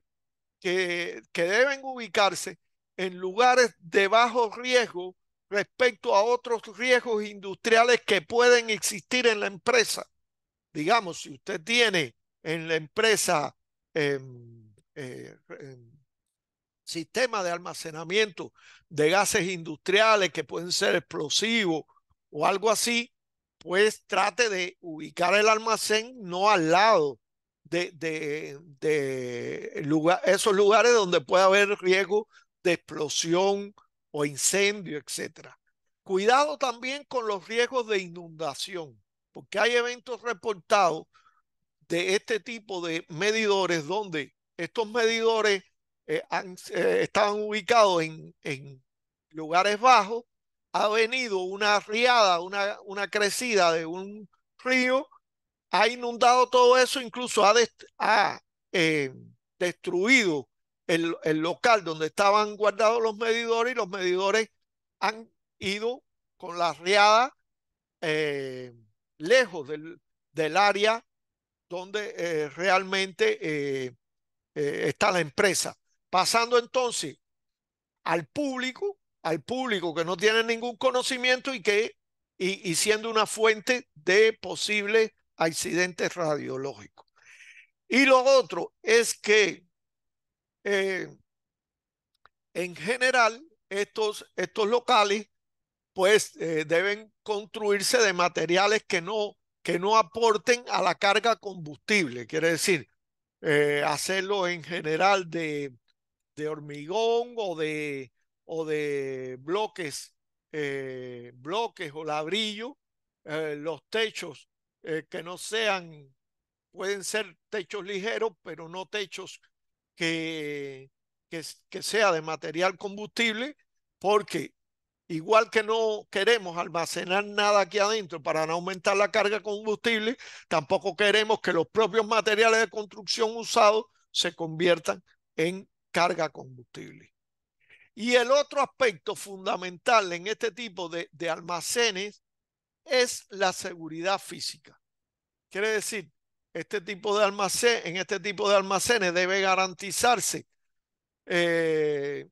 que, deben ubicarse en lugares de bajo riesgo respecto a otros riesgos industriales que pueden existir en la empresa. Digamos, si usted tiene en la empresa em, eh, em, sistema de almacenamiento de gases industriales que pueden ser explosivos o algo así, pues trate de ubicar el almacén no al lado de, de, de lugar, esos lugares donde puede haber riesgo de explosión o incendio, etc. Cuidado también con los riesgos de inundación, porque hay eventos reportados de este tipo de medidores donde estos medidores eh, eh, estaban ubicados en, lugares bajos, ha venido una riada, una crecida de un río ha inundado todo eso, incluso ha, eh, destruido el, local donde estaban guardados los medidores y los medidores han ido con la riada eh, lejos del, área donde eh, realmente está la empresa. Pasando entonces al público, al público que no tiene ningún conocimiento y que y, y siendo una fuente de posibles accidentes radiológicos. Y lo otro es que eh, en general estos, estos locales pues eh, deben construirse de materiales que no, que no aporten a la carga combustible. Quiere decir, eh, hacerlo en general de, hormigón o de, o de bloques, bloques o ladrillo, los techos eh, que no sean, pueden ser techos ligeros, pero no techos que, que, sea de material combustible, porque igual que no queremos almacenar nada aquí adentro para no aumentar la carga combustible, tampoco queremos que los propios materiales de construcción usados se conviertan en carga combustible. Y el otro aspecto fundamental en este tipo de almacenes es la seguridad física. Quiere decir, este tipo de almacén, en este tipo de almacenes debe garantizarse eh,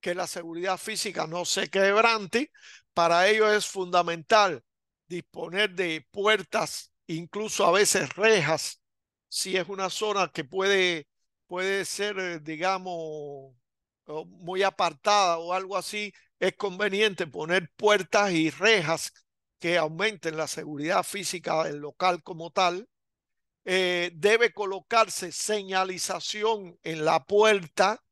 que la seguridad física no se quebrante. Para ello es fundamental disponer de puertas, incluso a veces rejas, si es una zona que puede, puede ser, eh, digamos, muy apartada o algo así, es conveniente poner puertas y rejas que aumenten la seguridad física del local como tal. Eh, debe colocarse señalización en la puerta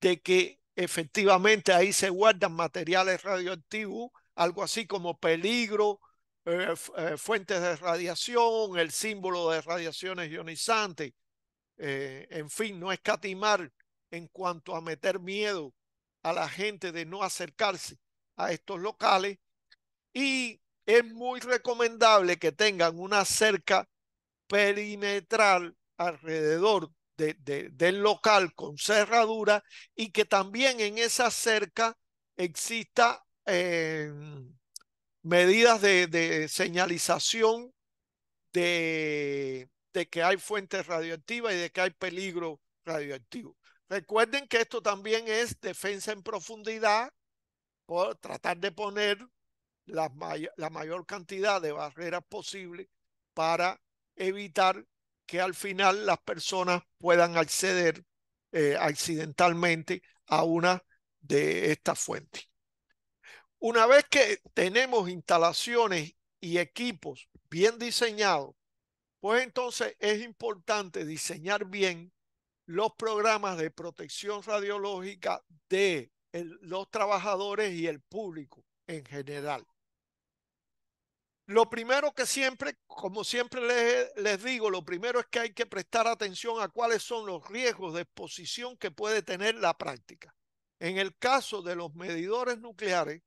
de que efectivamente ahí se guardan materiales radioactivos, algo así como peligro, eh, eh, fuentes de radiación, el símbolo de radiaciones ionizantes. en fin, no escatimar en cuanto a meter miedo a la gente de no acercarse a estos locales y es muy recomendable que tengan una cerca perimetral alrededor del local con cerradura y que también en esa cerca exista eh, medidas de, de señalización de, que hay fuentes radioactivas y de que hay peligro radioactivo. Recuerden que esto también es defensa en profundidad, por tratar de poner la, mayor cantidad de barreras posible para evitar que al final las personas puedan acceder eh, accidentalmente a una de estas fuentes. Una vez que tenemos instalaciones y equipos bien diseñados, pues entonces es importante diseñar bien los programas de protección radiológica de los trabajadores y el público en general. Lo primero que siempre, como siempre les, les, digo, lo primero es que hay que prestar atención a cuáles son los riesgos de exposición que puede tener la práctica. En el caso de los medidores nucleares,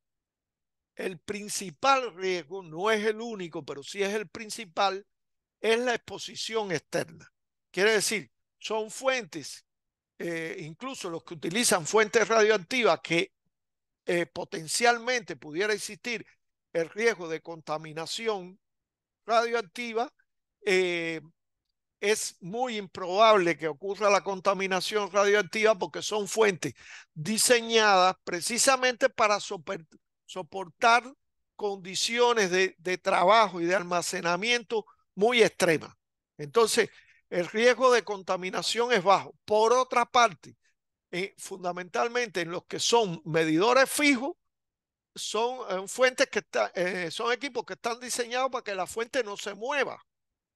el principal riesgo, no es el único, pero sí es el principal, es la exposición externa. Quiere decir son fuentes, eh, incluso los que utilizan fuentes radioactivas que eh, potencialmente pudiera existir el riesgo de contaminación radioactiva, eh, es muy improbable que ocurra la contaminación radioactiva porque son fuentes diseñadas precisamente para soportar condiciones de, de trabajo y de almacenamiento muy extremas. Entonces, el riesgo de contaminación es bajo. Por otra parte, eh, fundamentalmente en los que son medidores fijos, son eh, fuentes que eh, son equipos que están diseñados para que la fuente no se mueva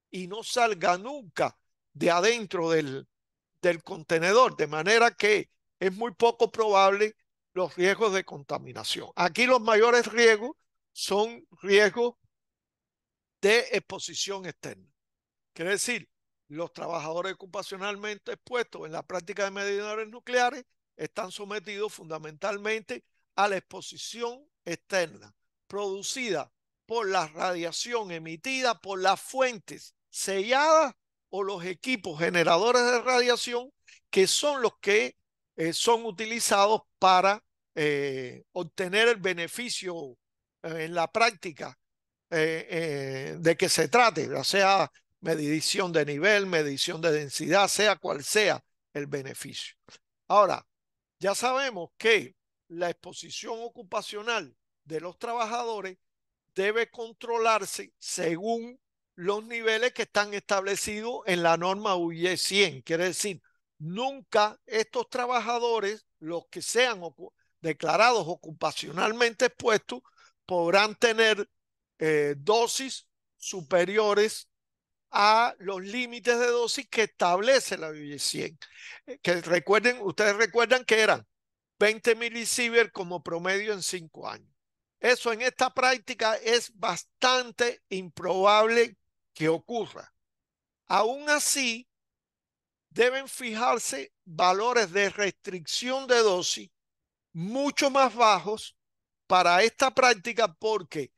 y no salga nunca de adentro del contenedor, de manera que es muy poco probable los riesgos de contaminación. Aquí los mayores riesgos son riesgos de exposición externa. Quiere decir, los trabajadores ocupacionalmente expuestos en la práctica de medidores nucleares están sometidos fundamentalmente a la exposición externa producida por la radiación emitida por las fuentes selladas o los equipos generadores de radiación que son los que eh, son utilizados para eh, obtener el beneficio eh, en la práctica de que se trate, o sea medición de nivel, medición de densidad, sea cual sea el beneficio. Ahora, ya sabemos que la exposición ocupacional de los trabajadores debe controlarse según los niveles que están establecidos en la norma UE 100. Quiere decir, nunca estos trabajadores, los que sean declarados ocupacionalmente expuestos, podrán tener eh, dosis superiores a los límites de dosis que establece la b 100 eh, Que recuerden, ustedes recuerdan que eran 20 milisievert como promedio en 5 años. Eso en esta práctica es bastante improbable que ocurra. Aún así, deben fijarse valores de restricción de dosis mucho más bajos para esta práctica porque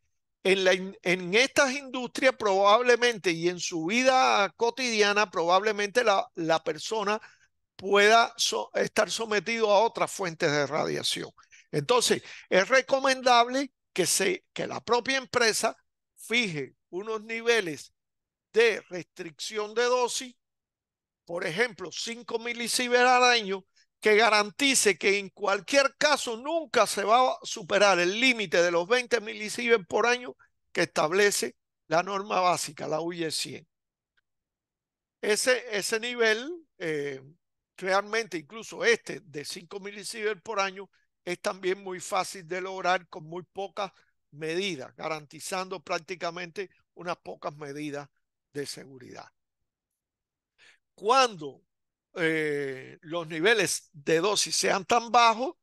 en, estas industrias probablemente y en su vida cotidiana probablemente la, persona pueda estar sometido a otras fuentes de radiación. Entonces, es recomendable que, se, que la propia empresa fije unos niveles de restricción de dosis, por ejemplo, 5 milisievers al año, que garantice que en cualquier caso nunca se va a superar el límite de los 20 milisieverts por año que establece la norma básica, la UE 100. Ese, ese nivel, eh, realmente incluso este de 5 milisieverts por año, es también muy fácil de lograr con muy pocas medidas, garantizando prácticamente unas pocas medidas de seguridad. Cuando eh, los niveles de dosis sean tan bajos,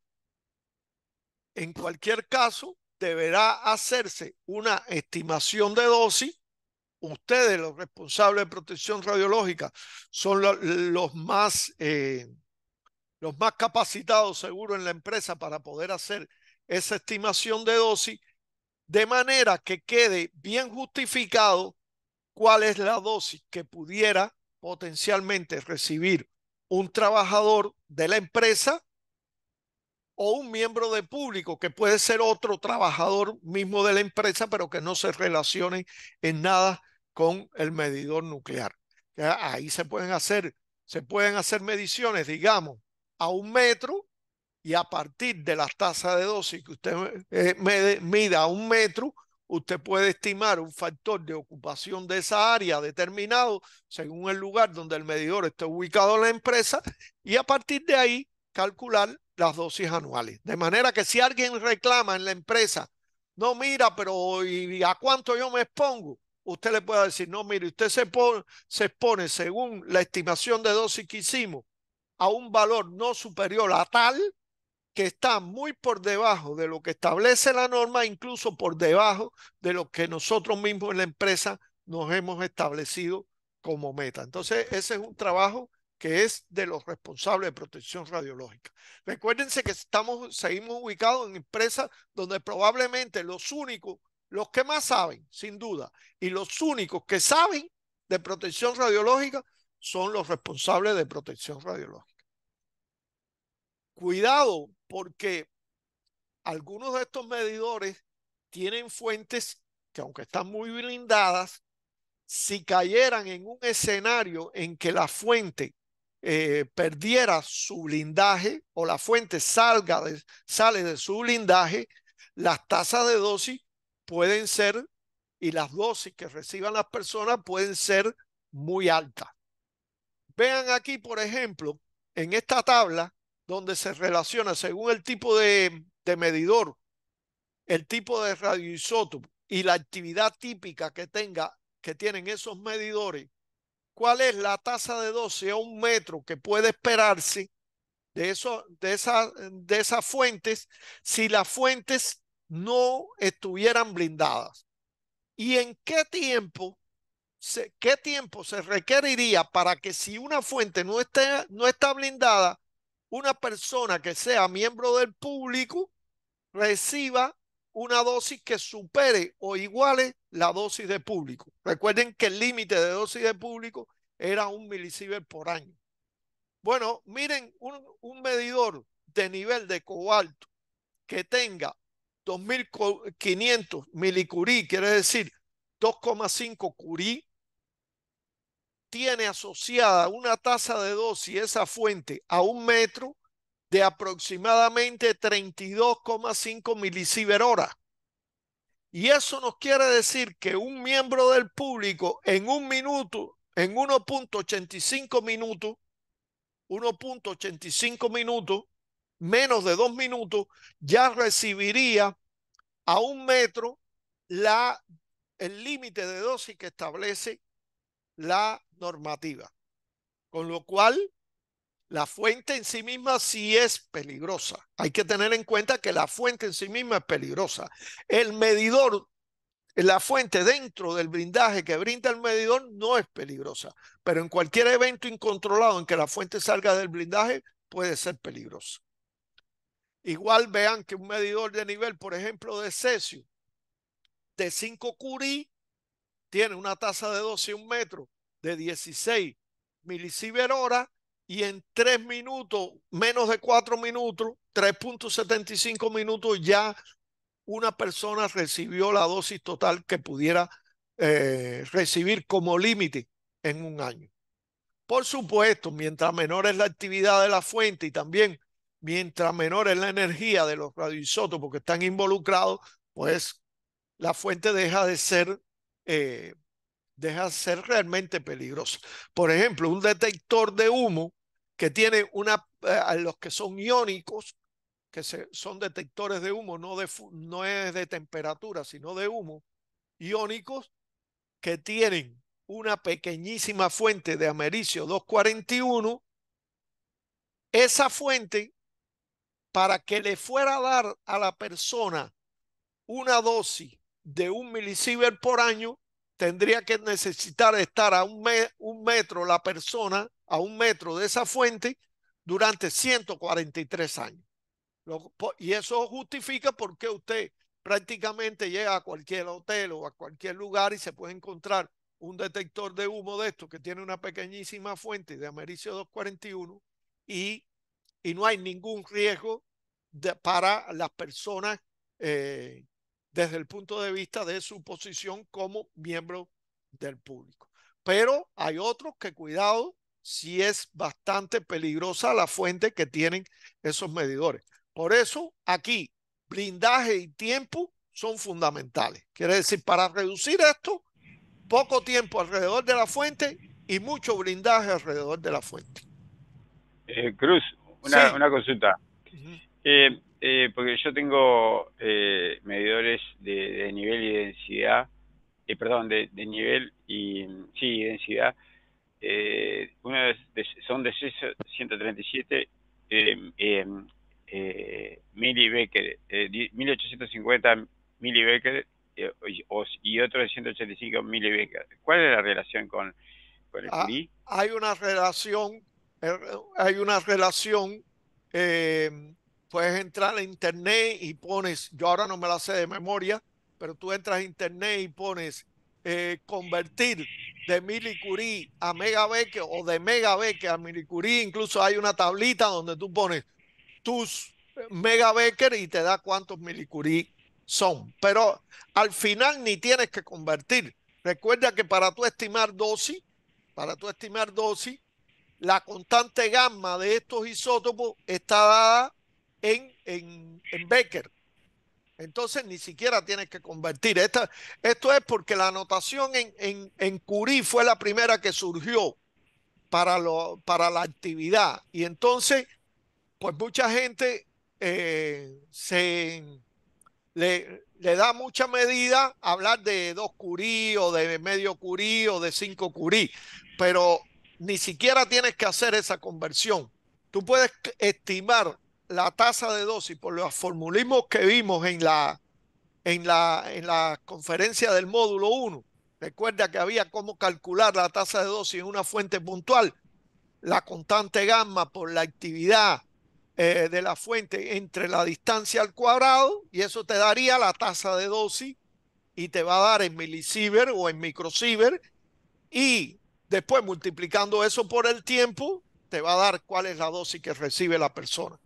en cualquier caso, deberá hacerse una estimación de dosis. Ustedes, los responsables de protección radiológica, son los, más, eh, los más capacitados, seguro, en la empresa para poder hacer esa estimación de dosis, de manera que quede bien justificado cuál es la dosis que pudiera potencialmente recibir un trabajador de la empresa o un miembro de público, que puede ser otro trabajador mismo de la empresa, pero que no se relacione en nada con el medidor nuclear. ahí se pueden hacer, se pueden hacer mediciones, digamos, a un metro y a partir de la tasa de dosis que usted eh, mida a un metro, usted puede estimar un factor de ocupación de esa área determinado según el lugar donde el medidor esté ubicado en la empresa y a partir de ahí calcular las dosis anuales. De manera que si alguien reclama en la empresa, no mira, pero ¿y a cuánto yo me expongo? Usted le puede decir, no, mire, usted se, se expone según la estimación de dosis que hicimos a un valor no superior a tal que está muy por debajo de lo que establece la norma, incluso por debajo de lo que nosotros mismos en la empresa nos hemos establecido como meta. Entonces, ese es un trabajo que es de los responsables de protección radiológica. Recuérdense que estamos, seguimos ubicados en empresas donde probablemente los únicos, los que más saben, sin duda, y los únicos que saben de protección radiológica son los responsables de protección radiológica. Cuidado porque algunos de estos medidores tienen fuentes que aunque están muy blindadas, si cayeran en un escenario en que la fuente eh, perdiera su blindaje o la fuente salga sale de su blindaje, las tasas de dosis pueden ser y las dosis que reciban las personas pueden ser muy altas. Vean aquí, por ejemplo, en esta tabla, donde se relaciona según el tipo de, medidor, el tipo de radioisótopo y la actividad típica que tenga, que tienen esos medidores, cuál es la tasa de 12 a un metro que puede esperarse de, de, esa, de esas fuentes si las fuentes no estuvieran blindadas. ¿Y en qué tiempo se, qué tiempo se requeriría para que si una fuente no, esté, no está blindada, una persona que sea miembro del público reciba una dosis que supere o iguale la dosis de público. Recuerden que el límite de dosis de público era un milisievert por año. Bueno, miren, un, un medidor de nivel de cobalto que tenga 2.500 milicurí, quiere decir 2,5 curí, tiene asociada una tasa de dosis, esa fuente, a un metro de aproximadamente 32,5 milisiver hora. Y eso nos quiere decir que un miembro del público en un minuto, en 1.85 minutos, 1.85 minutos, menos de dos minutos, ya recibiría a un metro la, el límite de dosis que establece la normativa. Con lo cual, la fuente en sí misma sí es peligrosa. Hay que tener en cuenta que la fuente en sí misma es peligrosa. El medidor, la fuente dentro del blindaje que brinda el medidor no es peligrosa, pero en cualquier evento incontrolado en que la fuente salga del blindaje puede ser peligrosa. Igual vean que un medidor de nivel, por ejemplo, de cesio, de 5 curie, tiene una tasa de 12 un metro de 16 milisievert hora y en tres minutos, menos de cuatro minutos, 3.75 minutos ya una persona recibió la dosis total que pudiera eh, recibir como límite en un año. Por supuesto, mientras menor es la actividad de la fuente y también mientras menor es la energía de los radioisótopos que están involucrados, pues la fuente deja de ser eh, deja ser realmente peligroso Por ejemplo, un detector de humo que tiene una, eh, los que son iónicos, que se, son detectores de humo, no, de, no es de temperatura, sino de humo, iónicos que tienen una pequeñísima fuente de americio 241, esa fuente, para que le fuera a dar a la persona una dosis de un milisievert por año, tendría que necesitar estar a un, metro la persona, a un metro de esa fuente, durante 143 años. y eso justifica por qué usted prácticamente llega a cualquier hotel o a cualquier lugar y se puede encontrar un detector de humo de esto que tiene una pequeñísima fuente de americio 241 y, no hay ningún riesgo de, para las personas eh, desde el punto de vista de su posición como miembro del público. Pero hay otros que, cuidado, si es bastante peligrosa la fuente que tienen esos medidores. Por eso, aquí, blindaje y tiempo son fundamentales. Quiere decir, para reducir esto, poco tiempo alrededor de la fuente y mucho blindaje alrededor de la fuente. Eh, Cruz, una, consulta. Eh, porque yo tengo eh, medidores de, nivel y densidad, eh, perdón, de, nivel y sí, densidad. Eh, uno de, son de 137 em, milibecker, 1850 milibecker y otro de 185 milibecker. ¿Cuál es la relación con, el ah, Hay una relación, hay una relación puedes entrar a internet y pones, yo ahora no me la sé de memoria, pero tú entras a internet y pones eh, convertir de milicurí a Mega o de Mega a milicurí. incluso hay una tablita donde tú pones tus eh, Mega y te da cuántos milicurí son. Pero al final ni tienes que convertir. Recuerda que para tú estimar dosis, para tú estimar dosis, la constante gamma de estos isótopos está dada en, Becker. Entonces ni siquiera tienes que convertir. Esta, esto es porque la anotación en, en, Curí fue la primera que surgió para, lo, para la actividad. Y entonces, pues mucha gente eh, se, le, le, da mucha medida hablar de dos curí o de medio curí o de cinco curí, pero ni siquiera tienes que hacer esa conversión. Tú puedes estimar la tasa de dosis por los formulismos que vimos en la, en la, en la conferencia del módulo 1, recuerda que había cómo calcular la tasa de dosis en una fuente puntual, la constante gamma por la actividad eh, de la fuente entre la distancia al cuadrado y eso te daría la tasa de dosis y te va a dar en milisiever o en microsievert y después multiplicando eso por el tiempo te va a dar cuál es la dosis que recibe la persona.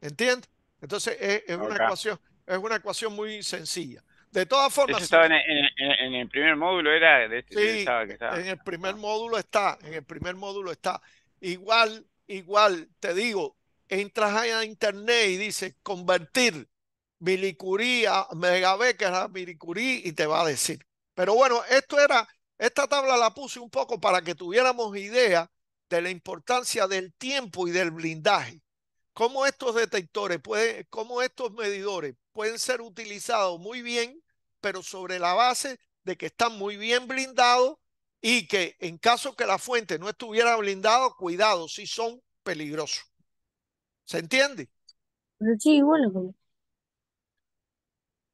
¿Entiendes? Entonces es, una ecuación, es una ecuación muy sencilla. De todas formas. estaba en, el primer módulo, era este, En el primer ah. módulo está, en el primer módulo está. Igual, igual, te digo, entras ahí a internet y dices convertir milicuría, megabecker a milicurí y te va a decir. Pero bueno, esto era, esta tabla la puse un poco para que tuviéramos idea de la importancia del tiempo y del blindaje cómo estos detectores, cómo estos medidores pueden ser utilizados muy bien, pero sobre la base de que están muy bien blindados y que en caso que la fuente no estuviera blindado, cuidado, si son peligrosos. ¿Se entiende? Sí, bueno.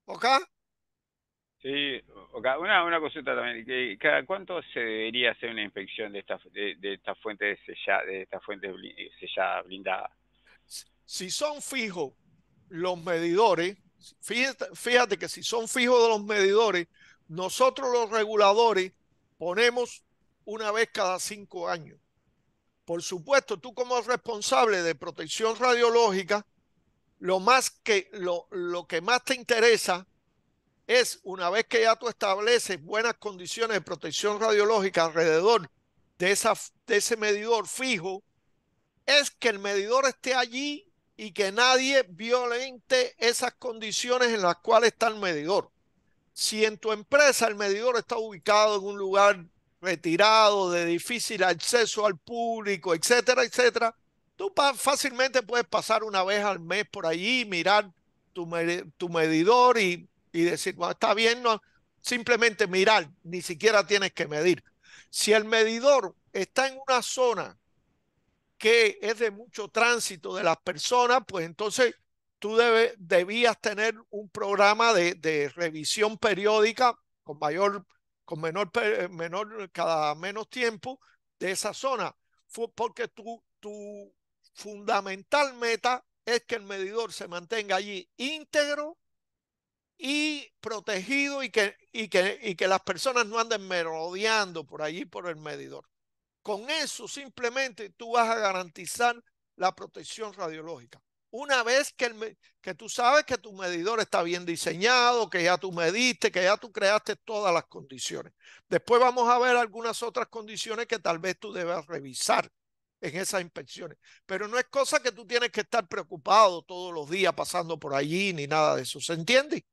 ¿Ok? Sí, Una, una cosita también. ¿Cada cuánto se debería hacer una inspección de estas de, de esta fuente de, eh, si son fijos los medidores, fíjate, que si son fijos los medidores, nosotros los reguladores ponemos una vez cada cinco años. Por supuesto, tú como responsable de protección radiológica, lo más que lo, que más te interesa es una vez que ya tú estableces buenas condiciones de protección radiológica alrededor de, de ese medidor fijo, es que el medidor esté allí y que nadie violente esas condiciones en las cuales está el medidor. Si en tu empresa el medidor está ubicado en un lugar retirado, de difícil acceso al público, etcétera, etcétera, tú fácilmente puedes pasar una vez al mes por allí, mirar tu, medidor y, decir, bueno, está bien, no, simplemente mirar, ni siquiera tienes que medir. Si el medidor está en una zona que es de mucho tránsito de las personas, pues entonces tú debías tener un programa de, revisión periódica con mayor, con menor, menor, cada menos tiempo de esa zona. porque tu, tu fundamental meta es que el medidor se mantenga allí íntegro y protegido y que, y que, y que las personas no anden merodeando por allí por el medidor. Con eso simplemente tú vas a garantizar la protección radiológica. Una vez que, que tú sabes que tu medidor está bien diseñado, que ya tú mediste, que ya tú creaste todas las condiciones. Después vamos a ver algunas otras condiciones que tal vez tú debas revisar en esas inspecciones. Pero no es cosa que tú tienes que estar preocupado todos los días pasando por allí ni nada de eso. ¿Se entiende?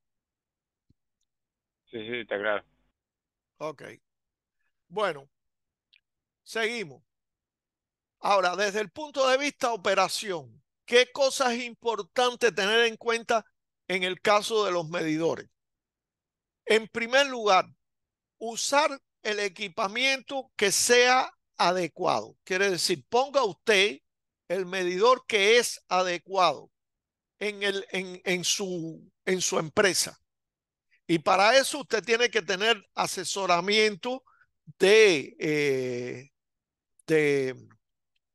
Sí, sí, está claro. Ok. Bueno, Seguimos. Ahora, desde el punto de vista operación, ¿qué cosas es importante tener en cuenta en el caso de los medidores? En primer lugar, usar el equipamiento que sea adecuado. Quiere decir, ponga usted el medidor que es adecuado en, el, en, su, en su empresa. Y para eso usted tiene que tener asesoramiento de eh, de,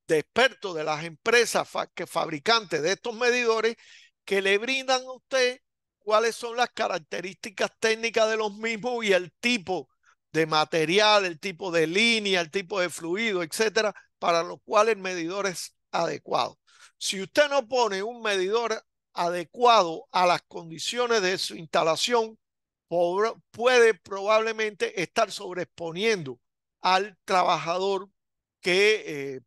expertos de las empresas que fabricantes de estos medidores que le brindan a usted cuáles son las características técnicas de los mismos y el tipo de material, el tipo de línea, el tipo de fluido, etcétera, para los cuales el medidor es adecuado. Si usted no pone un medidor adecuado a las condiciones de su instalación, puede probablemente estar sobreexponiendo al trabajador que eh,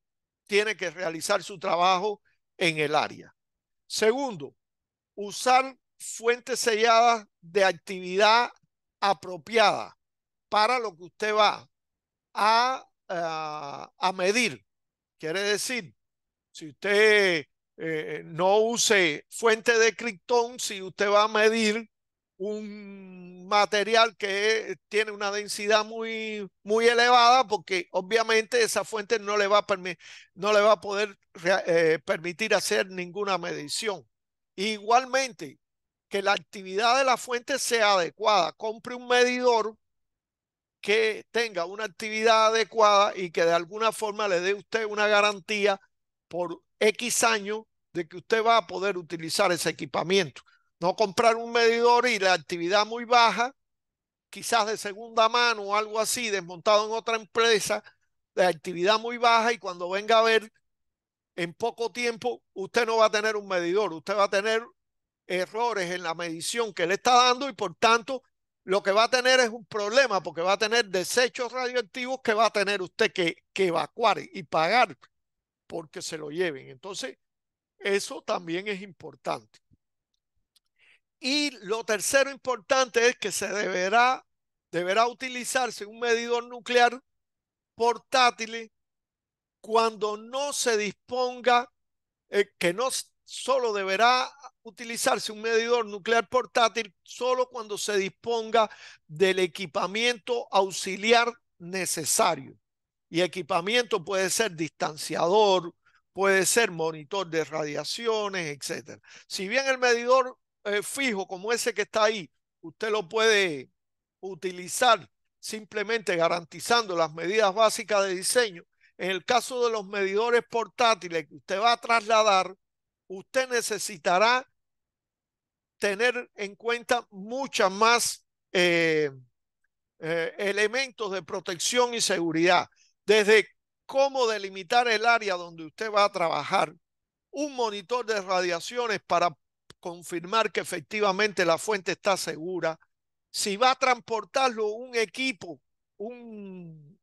tiene que realizar su trabajo en el área. Segundo, usar fuentes selladas de actividad apropiada para lo que usted va a, ah, a, medir. Quiere decir, si usted eh, no use fuente de criptón, si usted va a medir un material que tiene una densidad muy, muy elevada porque obviamente esa fuente no le va a, no le va a poder eh, permitir hacer ninguna medición. Igualmente, que la actividad de la fuente sea adecuada. Compre un medidor que tenga una actividad adecuada y que de alguna forma le dé usted una garantía por X años de que usted va a poder utilizar ese equipamiento. No comprar un medidor y la actividad muy baja, quizás de segunda mano o algo así, desmontado en otra empresa, de actividad muy baja y cuando venga a ver en poco tiempo, usted no va a tener un medidor, usted va a tener errores en la medición que le está dando y por tanto lo que va a tener es un problema porque va a tener desechos radioactivos que va a tener usted que, que evacuar y pagar porque se lo lleven. Entonces, eso también es importante. Y lo tercero importante es que se deberá, utilizarse un medidor nuclear portátil cuando no se disponga, eh, que no solo deberá utilizarse un medidor nuclear portátil solo cuando se disponga del equipamiento auxiliar necesario. Y equipamiento puede ser distanciador, puede ser monitor de radiaciones, etc. Si bien el medidor eh, fijo como ese que está ahí, usted lo puede utilizar simplemente garantizando las medidas básicas de diseño. En el caso de los medidores portátiles que usted va a trasladar, usted necesitará tener en cuenta muchas más eh, eh, elementos de protección y seguridad, desde cómo delimitar el área donde usted va a trabajar, un monitor de radiaciones para confirmar que efectivamente la fuente está segura, si va a transportarlo un equipo, un,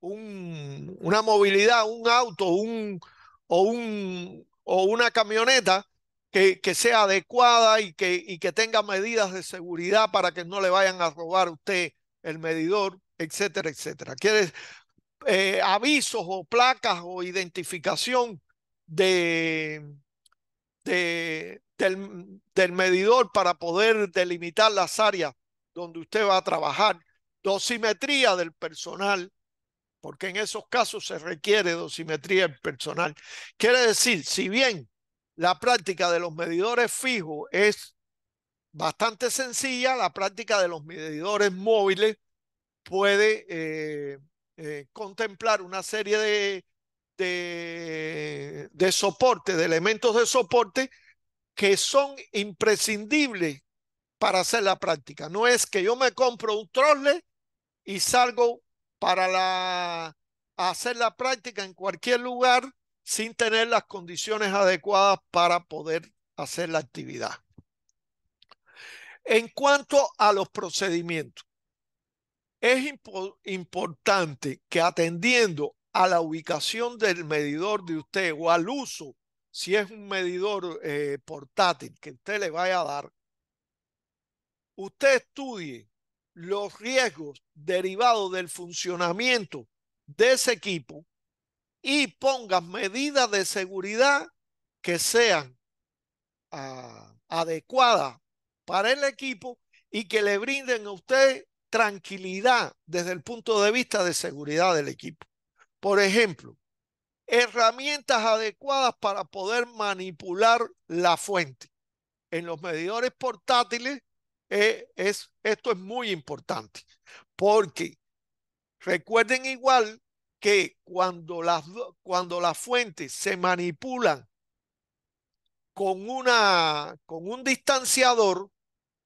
una movilidad, un auto un, o, un, o una camioneta que, que sea adecuada y que, y que tenga medidas de seguridad para que no le vayan a robar usted el medidor, etcétera, etcétera. Quieres eh, avisos o placas o identificación de, del, medidor para poder delimitar las áreas donde usted va a trabajar, dosimetría del personal, porque en esos casos se requiere dosimetría del personal. Quiere decir, si bien la práctica de los medidores fijos es bastante sencilla, la práctica de los medidores móviles puede eh, eh, contemplar una serie de de, soporte, de elementos de soporte que son imprescindibles para hacer la práctica. No es que yo me compro un trole y salgo para la, hacer la práctica en cualquier lugar sin tener las condiciones adecuadas para poder hacer la actividad. En cuanto a los procedimientos, es importante que atendiendo a la ubicación del medidor de usted o al uso, si es un medidor eh, portátil que usted le vaya a dar, usted estudie los riesgos derivados del funcionamiento de ese equipo y ponga medidas de seguridad que sean ah, adecuadas para el equipo y que le brinden a usted tranquilidad desde el punto de vista de seguridad del equipo. Por ejemplo, herramientas adecuadas para poder manipular la fuente. En los medidores portátiles eh, es, esto es muy importante porque recuerden igual que cuando las, cuando fuentes se manipulan con, una, con un distanciador,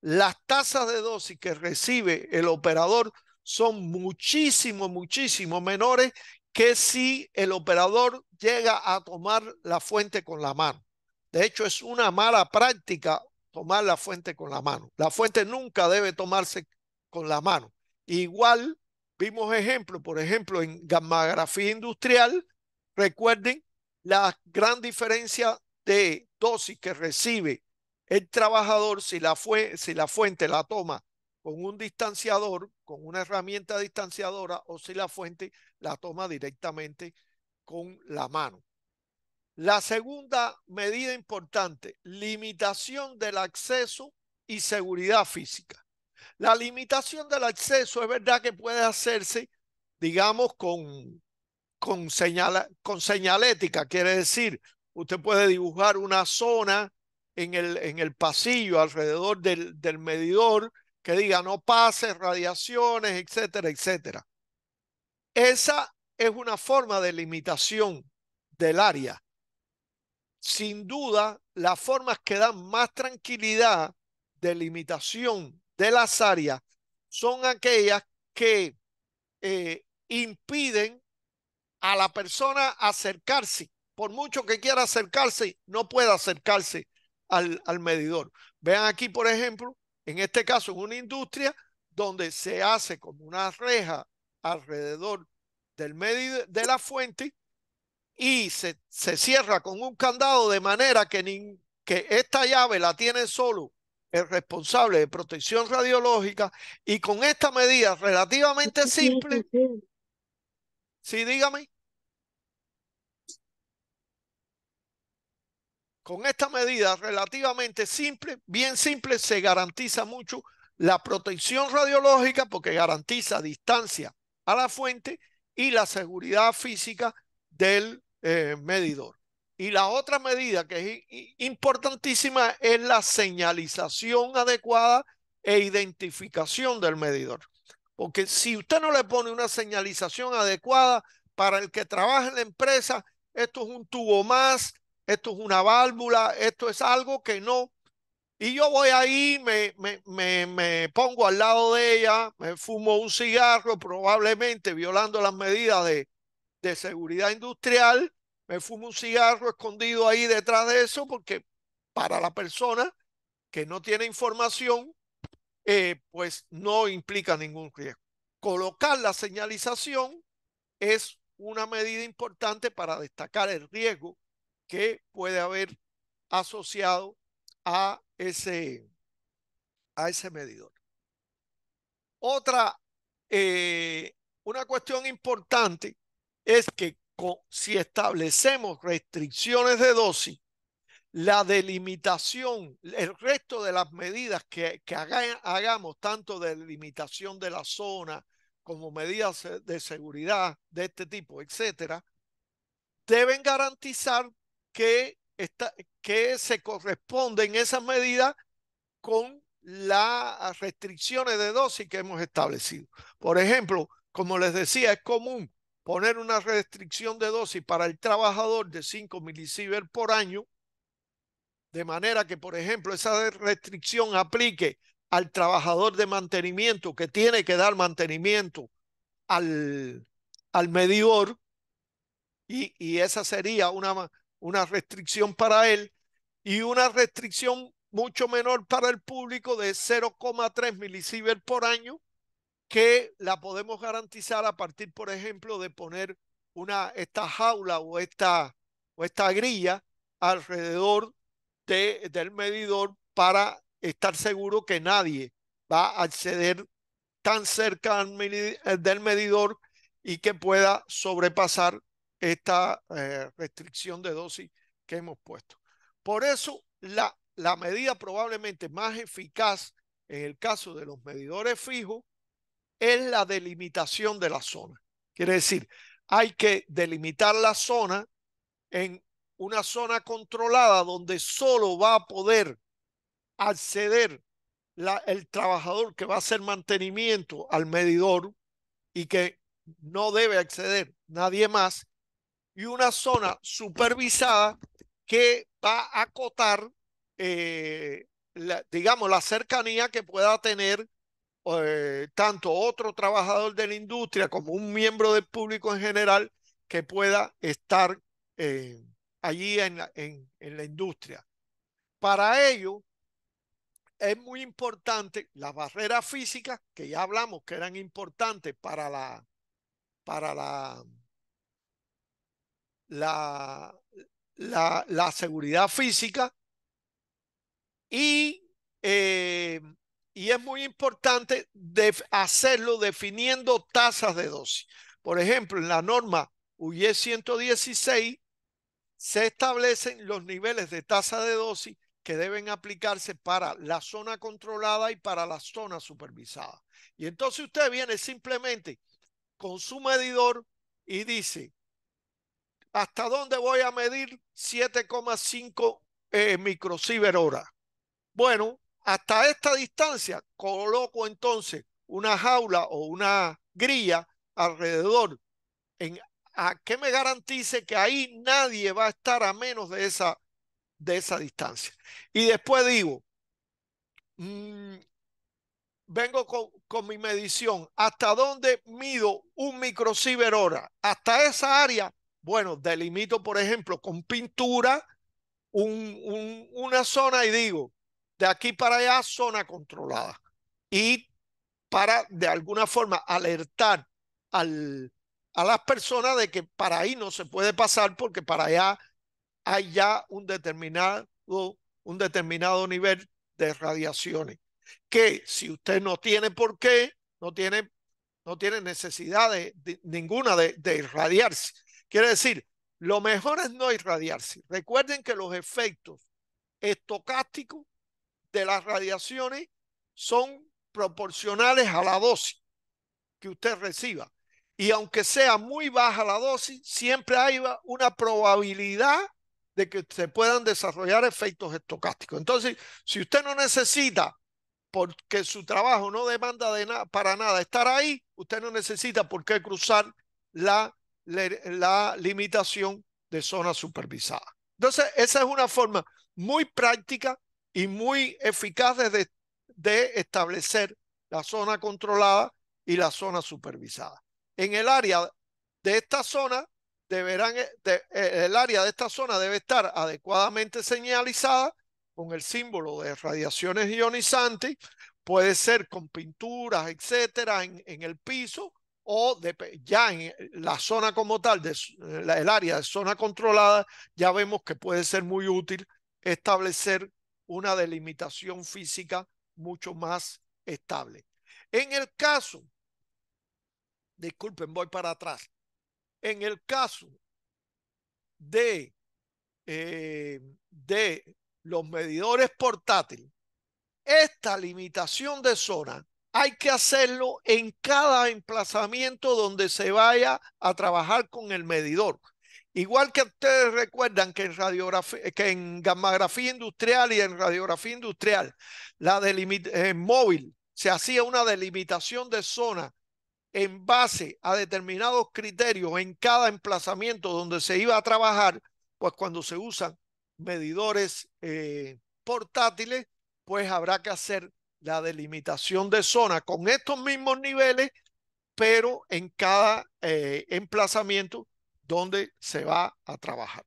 las tasas de dosis que recibe el operador son muchísimo, muchísimo menores que si el operador llega a tomar la fuente con la mano. De hecho, es una mala práctica tomar la fuente con la mano. La fuente nunca debe tomarse con la mano. Igual vimos ejemplos, por ejemplo, en gammagrafía industrial, recuerden la gran diferencia de dosis que recibe el trabajador si la, si la fuente la toma con un distanciador, con una herramienta distanciadora o si la fuente la toma directamente con la mano. La segunda medida importante, limitación del acceso y seguridad física. La limitación del acceso es verdad que puede hacerse, digamos, con, con, con señalética, quiere decir, usted puede dibujar una zona en el, pasillo alrededor del medidor, que diga no pases, radiaciones, etcétera, etcétera. Esa es una forma de limitación del área. Sin duda, las formas que dan más tranquilidad de limitación de las áreas son aquellas que eh, impiden a la persona acercarse. Por mucho que quiera acercarse, no puede acercarse al medidor. Vean aquí, por ejemplo, en este caso, es una industria donde se hace como una reja alrededor del medio de la fuente y se, cierra con un candado de manera que, que esta llave la tiene solo el responsable de protección radiológica y con esta medida relativamente simple. Sí, dígame. Con esta medida relativamente simple, bien simple, se garantiza mucho la protección radiológica porque garantiza distancia a la fuente y la seguridad física del eh, medidor. Y la otra medida que es importantísima es la señalización adecuada e identificación del medidor. Porque si usted no le pone una señalización adecuada para el que trabaja en la empresa, esto es un tubo más, esto es una válvula, esto es algo que no. Y yo voy ahí, me, me, pongo al lado de ella, me fumo un cigarro, probablemente violando las medidas de, seguridad industrial, me fumo un cigarro escondido ahí detrás de eso, porque para la persona que no tiene información, eh, pues no implica ningún riesgo. Colocar la señalización es una medida importante para destacar el riesgo que puede haber asociado a ese, a ese medidor. Otra, eh, una cuestión importante es que si establecemos restricciones de dosis, la delimitación, el resto de las medidas que, hagamos, tanto de delimitación de la zona como medidas de seguridad de este tipo, etcétera, deben garantizar que, está, que se en esas medidas con las restricciones de dosis que hemos establecido. Por ejemplo, como les decía, es común poner una restricción de dosis para el trabajador de 5 milisievert por año, de manera que, por ejemplo, esa restricción aplique al trabajador de mantenimiento que tiene que dar mantenimiento al, al medidor, y esa sería una una restricción para él y una restricción mucho menor para el público de 0,3 milisiever por año que la podemos garantizar a partir, por ejemplo, de poner una, esta jaula o esta, o esta grilla alrededor del medidor para estar seguro que nadie va a acceder tan cerca eh, del medidor y que pueda sobrepasar esta eh, restricción de dosis que hemos puesto. Por eso, la, medida probablemente más eficaz en el caso de los medidores fijos es la delimitación de la zona. Quiere decir, hay que delimitar la zona en una zona controlada donde solo va a poder acceder el trabajador que va a hacer mantenimiento al medidor y que no debe acceder nadie más y una zona supervisada que va a acotar, eh, digamos, la cercanía que pueda tener eh, tanto otro trabajador de la industria como un miembro del público en general que pueda estar eh, allí en la, en, la industria. Para ello, es muy importante las barreras físicas, que ya hablamos que eran importantes para la, para la la, la, seguridad física y, eh, y es muy importante hacerlo definiendo tasas de dosis. Por ejemplo, en la norma uy 116 se establecen los niveles de tasa de dosis que deben aplicarse para la zona controlada y para la zona supervisada. Y entonces usted viene simplemente con su medidor y dice, ¿Hasta dónde voy a medir 7,5 eh, microciber hora? Bueno, hasta esta distancia coloco entonces una jaula o una grilla alrededor en, a que me garantice que ahí nadie va a estar a menos de esa, de esa distancia. Y después digo, mm, vengo con, con, mi medición, hasta dónde mido un microciber hora, hasta esa área bueno, delimito, por ejemplo, con pintura una zona y digo, de aquí para allá, zona controlada. Y para, de alguna forma, alertar a las personas de que para ahí no se puede pasar porque para allá hay ya un determinado, un determinado nivel de radiaciones. Que si usted no tiene por qué, no tiene, no tiene necesidad ninguna de irradiarse. Quiere decir, lo mejor es no irradiarse. Recuerden que los efectos estocásticos de las radiaciones son proporcionales a la dosis que usted reciba. Y aunque sea muy baja la dosis, siempre hay una probabilidad de que se puedan desarrollar efectos estocásticos. Entonces, si usted no necesita, porque su trabajo no demanda para nada estar ahí, usted no necesita por qué cruzar la la, limitación de zona supervisada. Entonces, esa es una forma muy práctica y muy eficaz de, establecer la zona controlada y la zona supervisada. En el área de esta zona, deberán, eh, eh, el área de esta zona debe estar adecuadamente señalizada con el símbolo de radiaciones ionizantes, puede ser con pinturas, etcétera, en el piso o ya en eh, la zona como tal, de, eh, el área de zona controlada, ya vemos que puede ser muy útil establecer una delimitación física mucho más estable. En el caso, disculpen, voy para atrás. En el caso de, eh, de los medidores portátiles, esta limitación de zona hay que hacerlo en cada emplazamiento donde se vaya a trabajar con el medidor. Igual que ustedes recuerdan que en, radiografía, que en gammagrafía industrial y en radiografía industrial, la en móvil se hacía una delimitación de zona en base a determinados criterios en cada emplazamiento donde se iba a trabajar, pues cuando se usan medidores eh, portátiles, pues habrá que hacer la delimitación de zona con estos mismos niveles, pero en cada eh, emplazamiento donde se va a trabajar.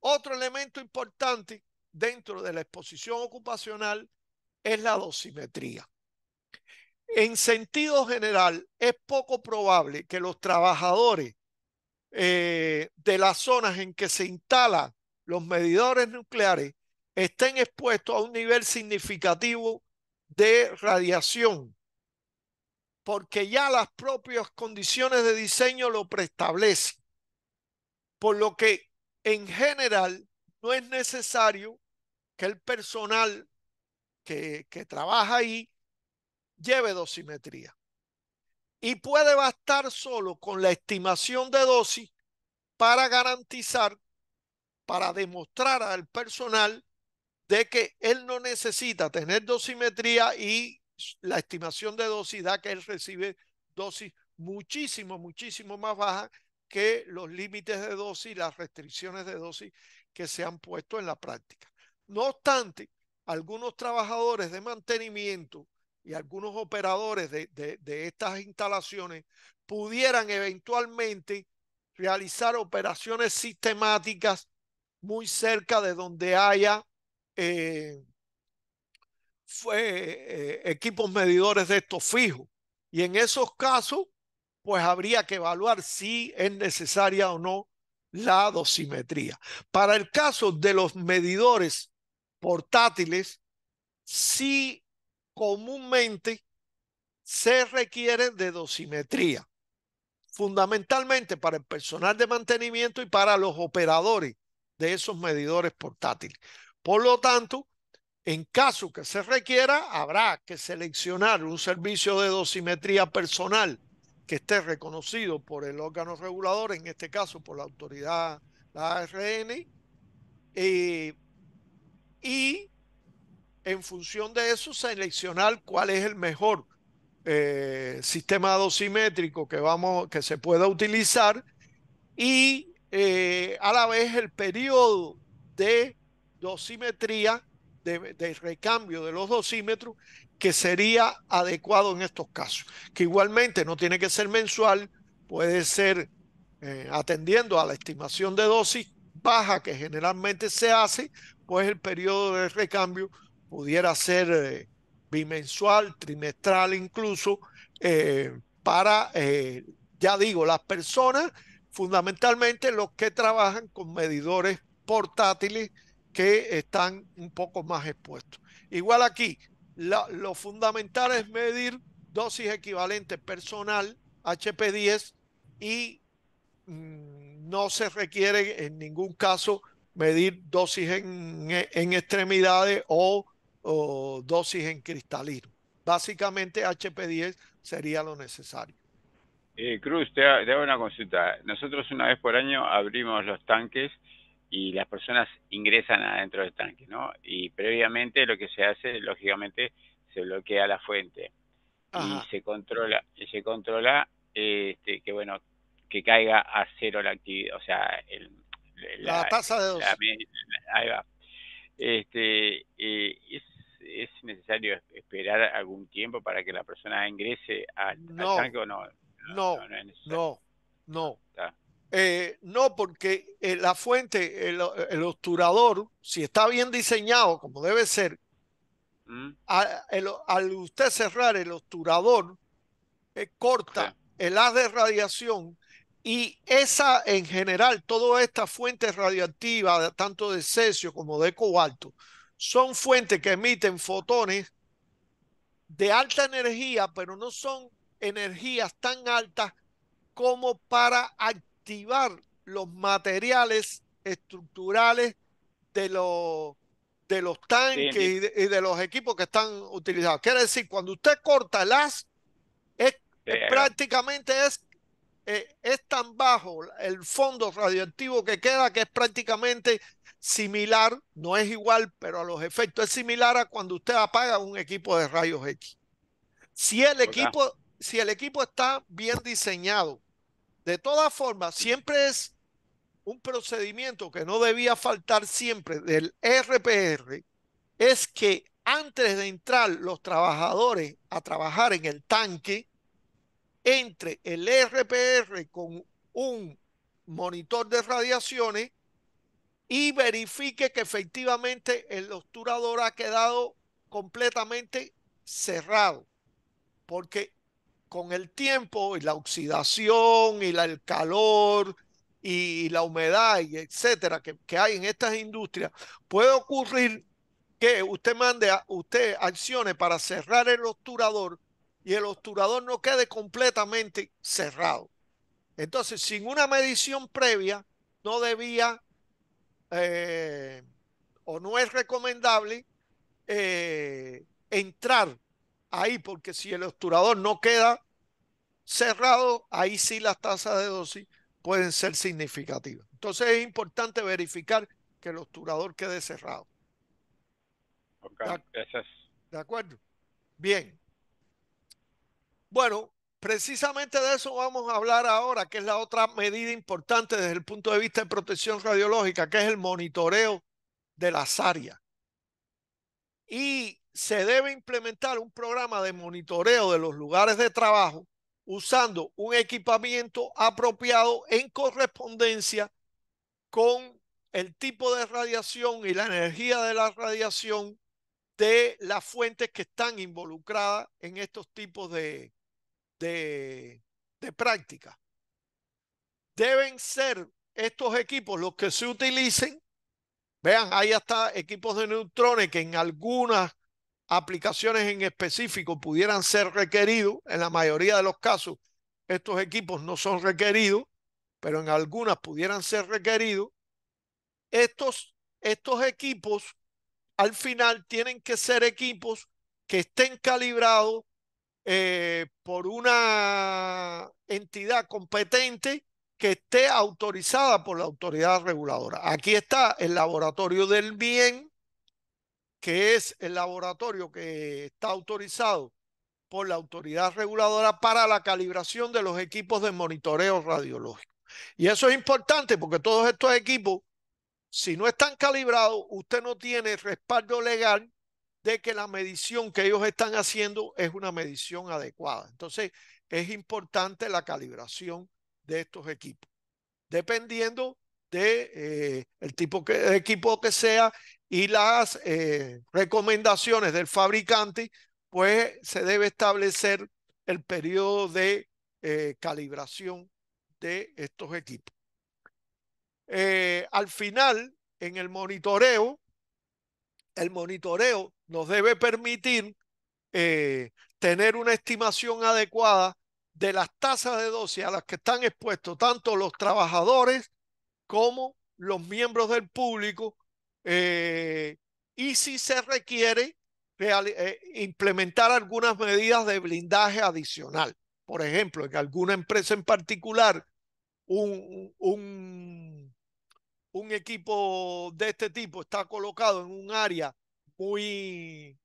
Otro elemento importante dentro de la exposición ocupacional es la dosimetría. En sentido general, es poco probable que los trabajadores eh, de las zonas en que se instalan los medidores nucleares estén expuestos a un nivel significativo de radiación, porque ya las propias condiciones de diseño lo preestablecen. Por lo que en general no es necesario que el personal que, que trabaja ahí lleve dosimetría. Y puede bastar solo con la estimación de dosis para garantizar, para demostrar al personal de que él no necesita tener dosimetría y la estimación de dosis da que él recibe dosis muchísimo, muchísimo más baja que los límites de dosis, las restricciones de dosis que se han puesto en la práctica. No obstante, algunos trabajadores de mantenimiento y algunos operadores de estas instalaciones pudieran eventualmente realizar operaciones sistemáticas muy cerca de donde haya eh, fue, eh, equipos medidores de estos fijos. Y en esos casos, pues habría que evaluar si es necesaria o no la dosimetría. Para el caso de los medidores portátiles, sí comúnmente se requiere de dosimetría, fundamentalmente para el personal de mantenimiento y para los operadores de esos medidores portátiles. Por lo tanto, en caso que se requiera, habrá que seleccionar un servicio de dosimetría personal que esté reconocido por el órgano regulador, en este caso por la autoridad, la ARN, eh, y en función de eso seleccionar cuál es el mejor eh, sistema dosimétrico que, vamos, que se pueda utilizar y eh, a la vez el periodo de dosimetría de, recambio de los dosímetros que sería adecuado en estos casos, que igualmente no tiene que ser mensual, puede ser eh, atendiendo a la estimación de dosis baja que generalmente se hace, pues el periodo de recambio pudiera ser eh, bimensual, trimestral incluso, eh, para, ya digo, las personas, fundamentalmente los que trabajan con medidores portátiles que están un poco más expuestos. Igual aquí, lo fundamental es medir dosis equivalente personal HP10 y mm, no se requiere en ningún caso medir dosis en, extremidades o, dosis en cristalino. Básicamente HP10 sería lo necesario. Eh, Cruz, te, te una consulta. Nosotros una vez por año abrimos los tanques y las personas ingresan adentro del tanque, ¿no? Y previamente lo que se hace, lógicamente, se bloquea la fuente y se controla, se controla este, que bueno, que caiga a cero la actividad, o sea, la, tasa de dos. ahí va. Este, eh, es, necesario esperar algún tiempo para que la persona ingrese al, tanque o no? No, no, no. no, no. Ah. Eh, no, porque eh, la fuente, el, el, obturador, si está bien diseñado, como debe ser, mm. al usted cerrar el obturador, eh, corta el haz de radiación y esa, en general, todas estas fuentes radiactivas, tanto de cesio como de cobalto, son fuentes que emiten fotones de alta energía, pero no son energías tan altas como para activar activar los materiales estructurales de los de los tanques y, de, los equipos que están utilizados. Quiere decir, cuando usted corta el es, prácticamente es, eh, es tan bajo el fondo radioactivo que queda que es prácticamente similar, no es igual, pero a los efectos es similar a cuando usted apaga un equipo de rayos X. Si el equipo, si el equipo está bien diseñado, de todas formas, siempre es un procedimiento que no debía faltar siempre del RPR, es que antes de entrar los trabajadores a trabajar en el tanque, entre el RPR con un monitor de radiaciones y verifique que efectivamente el obturador ha quedado completamente cerrado. Porque con el tiempo y la oxidación y el calor y la humedad y etcétera que, hay en estas industrias, puede ocurrir que usted mande a usted acciones para cerrar el obturador y el obturador no quede completamente cerrado. Entonces, sin una medición previa, no debía eh, o no es recomendable eh, entrar ahí, porque si el obturador no queda cerrado, ahí sí las tasas de dosis pueden ser significativas. Entonces es importante verificar que el obturador quede cerrado. Okay. De, de acuerdo. Bien. Bueno, precisamente de eso vamos a hablar ahora, que es la otra medida importante desde el punto de vista de protección radiológica, que es el monitoreo de las áreas. Y se debe implementar un programa de monitoreo de los lugares de trabajo usando un equipamiento apropiado en correspondencia con el tipo de radiación y la energía de la radiación de las fuentes que están involucradas en estos tipos de, de, prácticas. Deben ser estos equipos los que se utilicen. Vean, ahí hasta equipos de neutrones que en algunas aplicaciones en específico pudieran ser requeridos, en la mayoría de los casos estos equipos no son requeridos, pero en algunas pudieran ser requeridos, estos, estos equipos al final tienen que ser equipos que estén calibrados eh, por una entidad competente que esté autorizada por la autoridad reguladora. Aquí está el laboratorio del bien que es el laboratorio que está autorizado por la autoridad reguladora para la calibración de los equipos de monitoreo radiológico. Y eso es importante porque todos estos equipos, si no están calibrados, usted no tiene respaldo legal de que la medición que ellos están haciendo es una medición adecuada. Entonces, es importante la calibración de estos equipos, dependiendo de eh, tipo de equipo que sea y las eh, recomendaciones del fabricante, pues se debe establecer el periodo de eh, calibración de estos equipos. Eh, al final, en el monitoreo, el monitoreo nos debe permitir tener una estimación adecuada de las tasas de dosis a las que están expuestos tanto los trabajadores como los miembros del público eh, y si se requiere eh, implementar algunas medidas de blindaje adicional. Por ejemplo, en alguna empresa en particular, un, equipo de este tipo está colocado en un área muy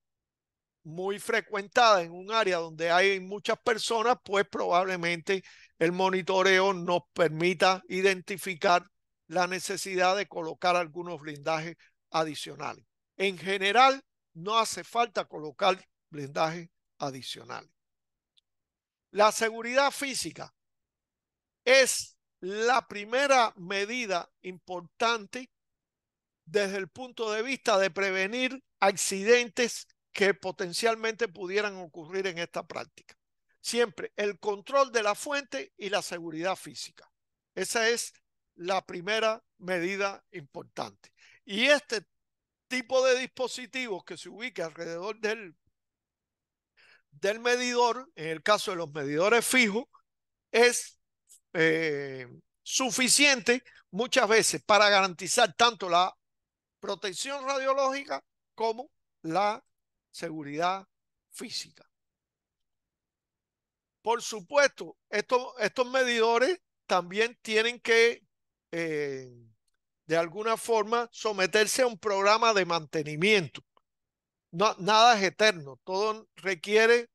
muy frecuentada en un área donde hay muchas personas, pues probablemente el monitoreo nos permita identificar la necesidad de colocar algunos blindajes adicionales. En general, no hace falta colocar blindaje adicional La seguridad física es la primera medida importante desde el punto de vista de prevenir accidentes que potencialmente pudieran ocurrir en esta práctica. Siempre el control de la fuente y la seguridad física. Esa es la primera medida importante. Y este tipo de dispositivos que se ubica alrededor del, del medidor, en el caso de los medidores fijos, es eh, suficiente muchas veces para garantizar tanto la protección radiológica como la seguridad física. Por supuesto, estos, estos medidores también tienen que eh, de alguna forma, someterse a un programa de mantenimiento. nada es eterno, todo requiere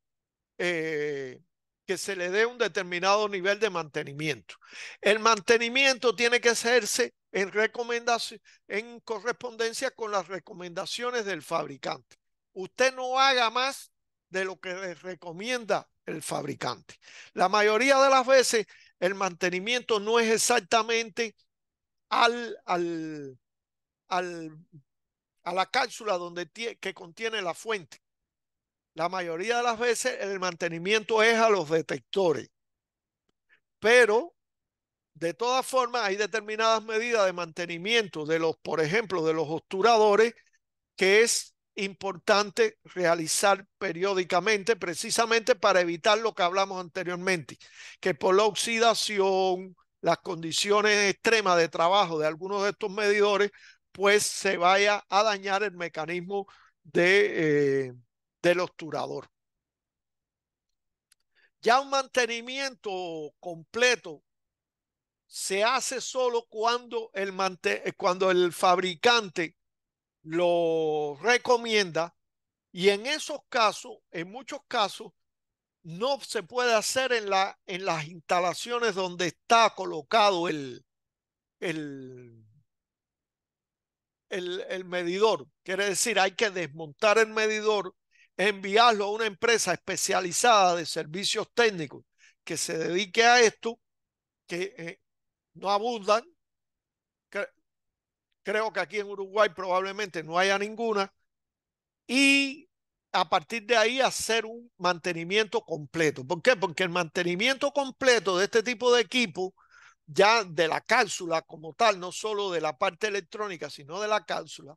eh, que se le dé un determinado nivel de mantenimiento. El mantenimiento tiene que hacerse en, recomendación, en correspondencia con las recomendaciones del fabricante. Usted no haga más de lo que le recomienda el fabricante. La mayoría de las veces el mantenimiento no es exactamente al, a la cápsula donde que contiene la fuente. La mayoría de las veces el mantenimiento es a los detectores, pero de todas formas hay determinadas medidas de mantenimiento de los, por ejemplo, de los obturadores que es importante realizar periódicamente precisamente para evitar lo que hablamos anteriormente, que por la oxidación, las condiciones extremas de trabajo de algunos de estos medidores, pues se vaya a dañar el mecanismo eh, del obturador. Ya un mantenimiento completo se hace solo cuando el, eh, cuando el fabricante lo recomienda y en esos casos, en muchos casos, no se puede hacer en, la, en las instalaciones donde está colocado el, el, medidor. Quiere decir, hay que desmontar el medidor, enviarlo a una empresa especializada de servicios técnicos que se dedique a esto, que eh, no abundan. creo que aquí en Uruguay probablemente no haya ninguna. Y a partir de ahí hacer un mantenimiento completo. ¿Por qué? Porque el mantenimiento completo de este tipo de equipo, ya de la cápsula como tal, no solo de la parte electrónica, sino de la cápsula,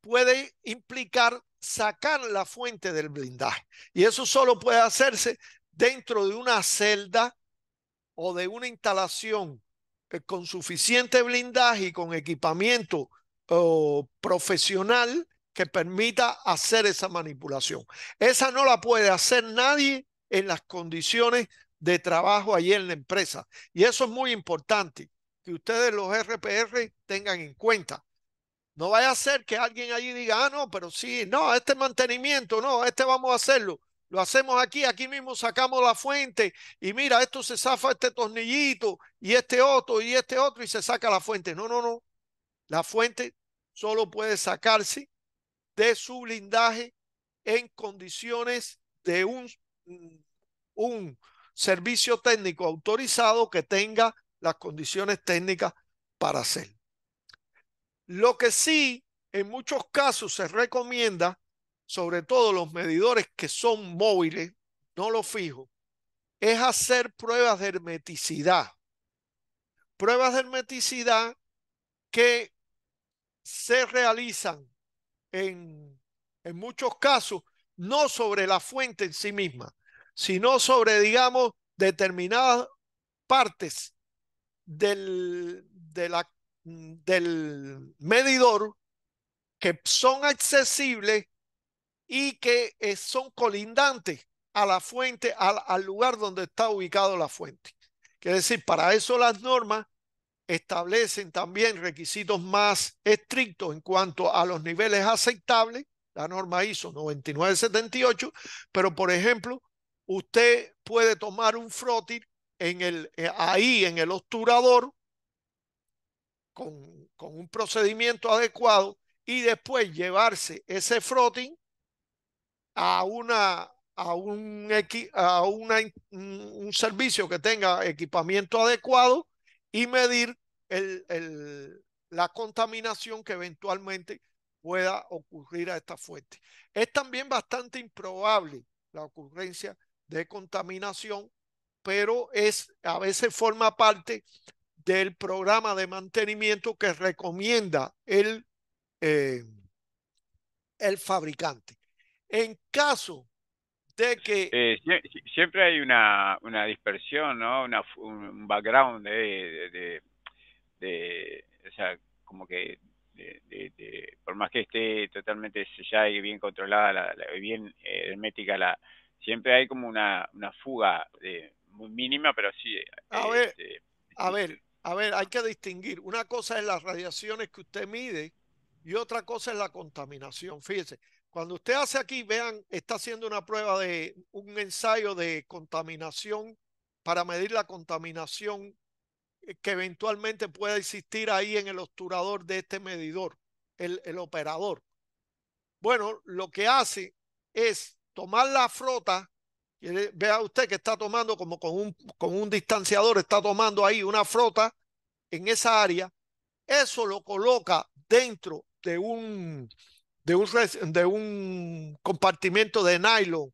puede implicar sacar la fuente del blindaje. Y eso solo puede hacerse dentro de una celda o de una instalación eh, con suficiente blindaje y con equipamiento profesional que permita hacer esa manipulación. Esa no la puede hacer nadie en las condiciones de trabajo allí en la empresa. Y eso es muy importante, que ustedes los RPR tengan en cuenta. No vaya a ser que alguien allí diga, ah, no, pero sí, no, este mantenimiento, no, este vamos a hacerlo. Lo hacemos aquí, aquí mismo sacamos la fuente y mira, esto se zafa este tornillito y este otro y este otro y se saca la fuente. No, no, no. La fuente solo puede sacarse de su blindaje en condiciones de un, mm, un servicio técnico autorizado que tenga las condiciones técnicas para hacerlo. Lo que sí, en muchos casos se recomienda, sobre todo los medidores que son móviles, no lo fijo, es hacer pruebas de hermeticidad. Pruebas de hermeticidad que se realizan en, muchos casos no sobre la fuente en sí misma, sino sobre, digamos, determinadas partes del, del medidor que son accesibles y que eh, son colindantes a la fuente, al, lugar donde está ubicado la fuente. Quiere decir, para eso las normas establecen también requisitos más estrictos en cuanto a los niveles aceptables, la norma ISO 9978, pero por ejemplo, usted puede tomar un frotting en el, eh, ahí en el obturador con, un procedimiento adecuado y después llevarse ese froting a una a un, a una, un servicio que tenga equipamiento adecuado y medir la contaminación que eventualmente pueda ocurrir a esta fuente. Es también bastante improbable la ocurrencia de contaminación, pero es a veces forma parte del programa de mantenimiento que recomienda el, eh, el fabricante. En caso eh, siempre hay una, dispersión, ¿no? un background de, de, O sea, como que... por más que esté totalmente sellada y bien controlada, la, bien eh, hermética, la, siempre hay como una, fuga de, muy mínima, pero sí... Eh, a ver, este, a ver, a ver, hay que distinguir. Una cosa es las radiaciones que usted mide y otra cosa es la contaminación. Fíjese, cuando usted hace aquí, vean, está haciendo una prueba de un ensayo de contaminación para medir la contaminación eh, que eventualmente pueda existir ahí en el obturador de este medidor, el, operador. Bueno, lo que hace es tomar la frota, vea usted que está tomando como con un, con un distanciador, está tomando ahí una frota en esa área, eso lo coloca dentro de un, de un, de compartimento de nylon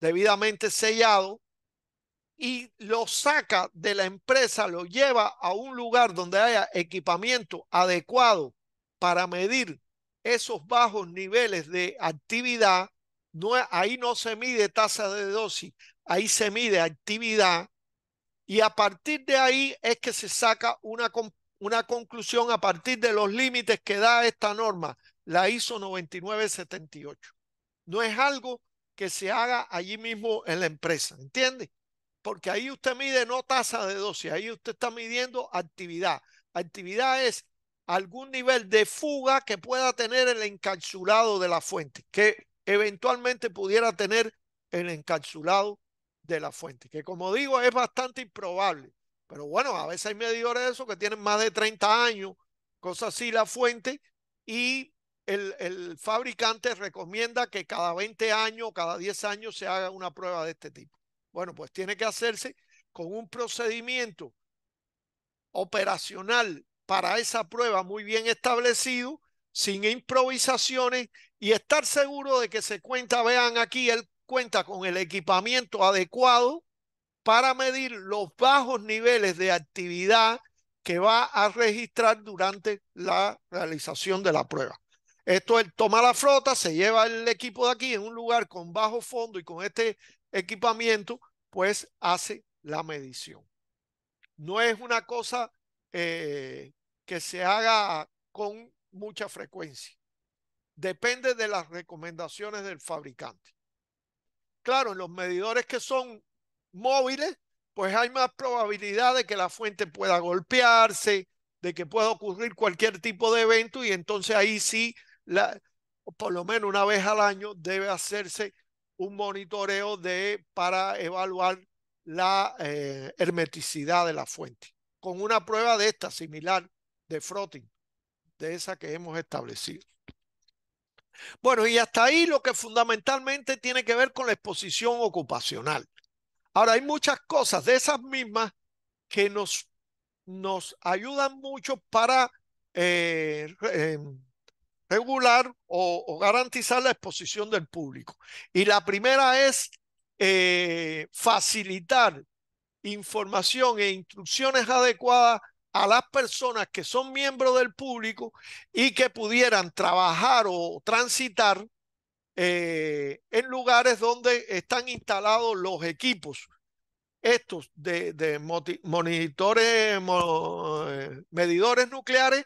debidamente sellado y lo saca de la empresa, lo lleva a un lugar donde haya equipamiento adecuado para medir esos bajos niveles de actividad. ahí no se mide tasa de dosis, ahí se mide actividad y a partir de ahí es que se saca una conclusión a partir de los límites que da esta norma la ISO 9978. No es algo que se haga allí mismo en la empresa, ¿entiende? Porque ahí usted mide no tasa de dosis, ahí usted está midiendo actividad. Actividad es algún nivel de fuga que pueda tener el encapsulado de la fuente, que eventualmente pudiera tener el encapsulado de la fuente, que como digo es bastante improbable. Pero bueno, a veces hay medidores de eso que tienen más de 30 años, cosas así, la fuente, y el, fabricante recomienda que cada 20 años, cada 10 años se haga una prueba de este tipo. Bueno, pues tiene que hacerse con un procedimiento operacional para esa prueba muy bien establecido, sin improvisaciones y estar seguro de que se cuenta, vean aquí, él cuenta con el equipamiento adecuado para medir los bajos niveles de actividad que va a registrar durante la realización de la prueba. Esto es, toma la flota, se lleva el equipo de aquí en un lugar con bajo fondo y con este equipamiento, pues hace la medición. No es una cosa eh, que se haga con mucha frecuencia. Depende de las recomendaciones del fabricante. Claro, en los medidores que son móviles, pues hay más probabilidad de que la fuente pueda golpearse, de que pueda ocurrir cualquier tipo de evento y entonces ahí sí por lo menos una vez al año debe hacerse un monitoreo de, para evaluar la eh, hermeticidad de la fuente, con una prueba de esta similar de frotting, de esa que hemos establecido. Bueno, y hasta ahí lo que fundamentalmente tiene que ver con la exposición ocupacional. Ahora, hay muchas cosas de esas mismas que nos, nos ayudan mucho para eh, em, regular o, garantizar la exposición del público. Y la primera es eh, facilitar información e instrucciones adecuadas a las personas que son miembros del público y que pudieran trabajar o transitar eh, en lugares donde están instalados los equipos estos de, monitores, eh, medidores nucleares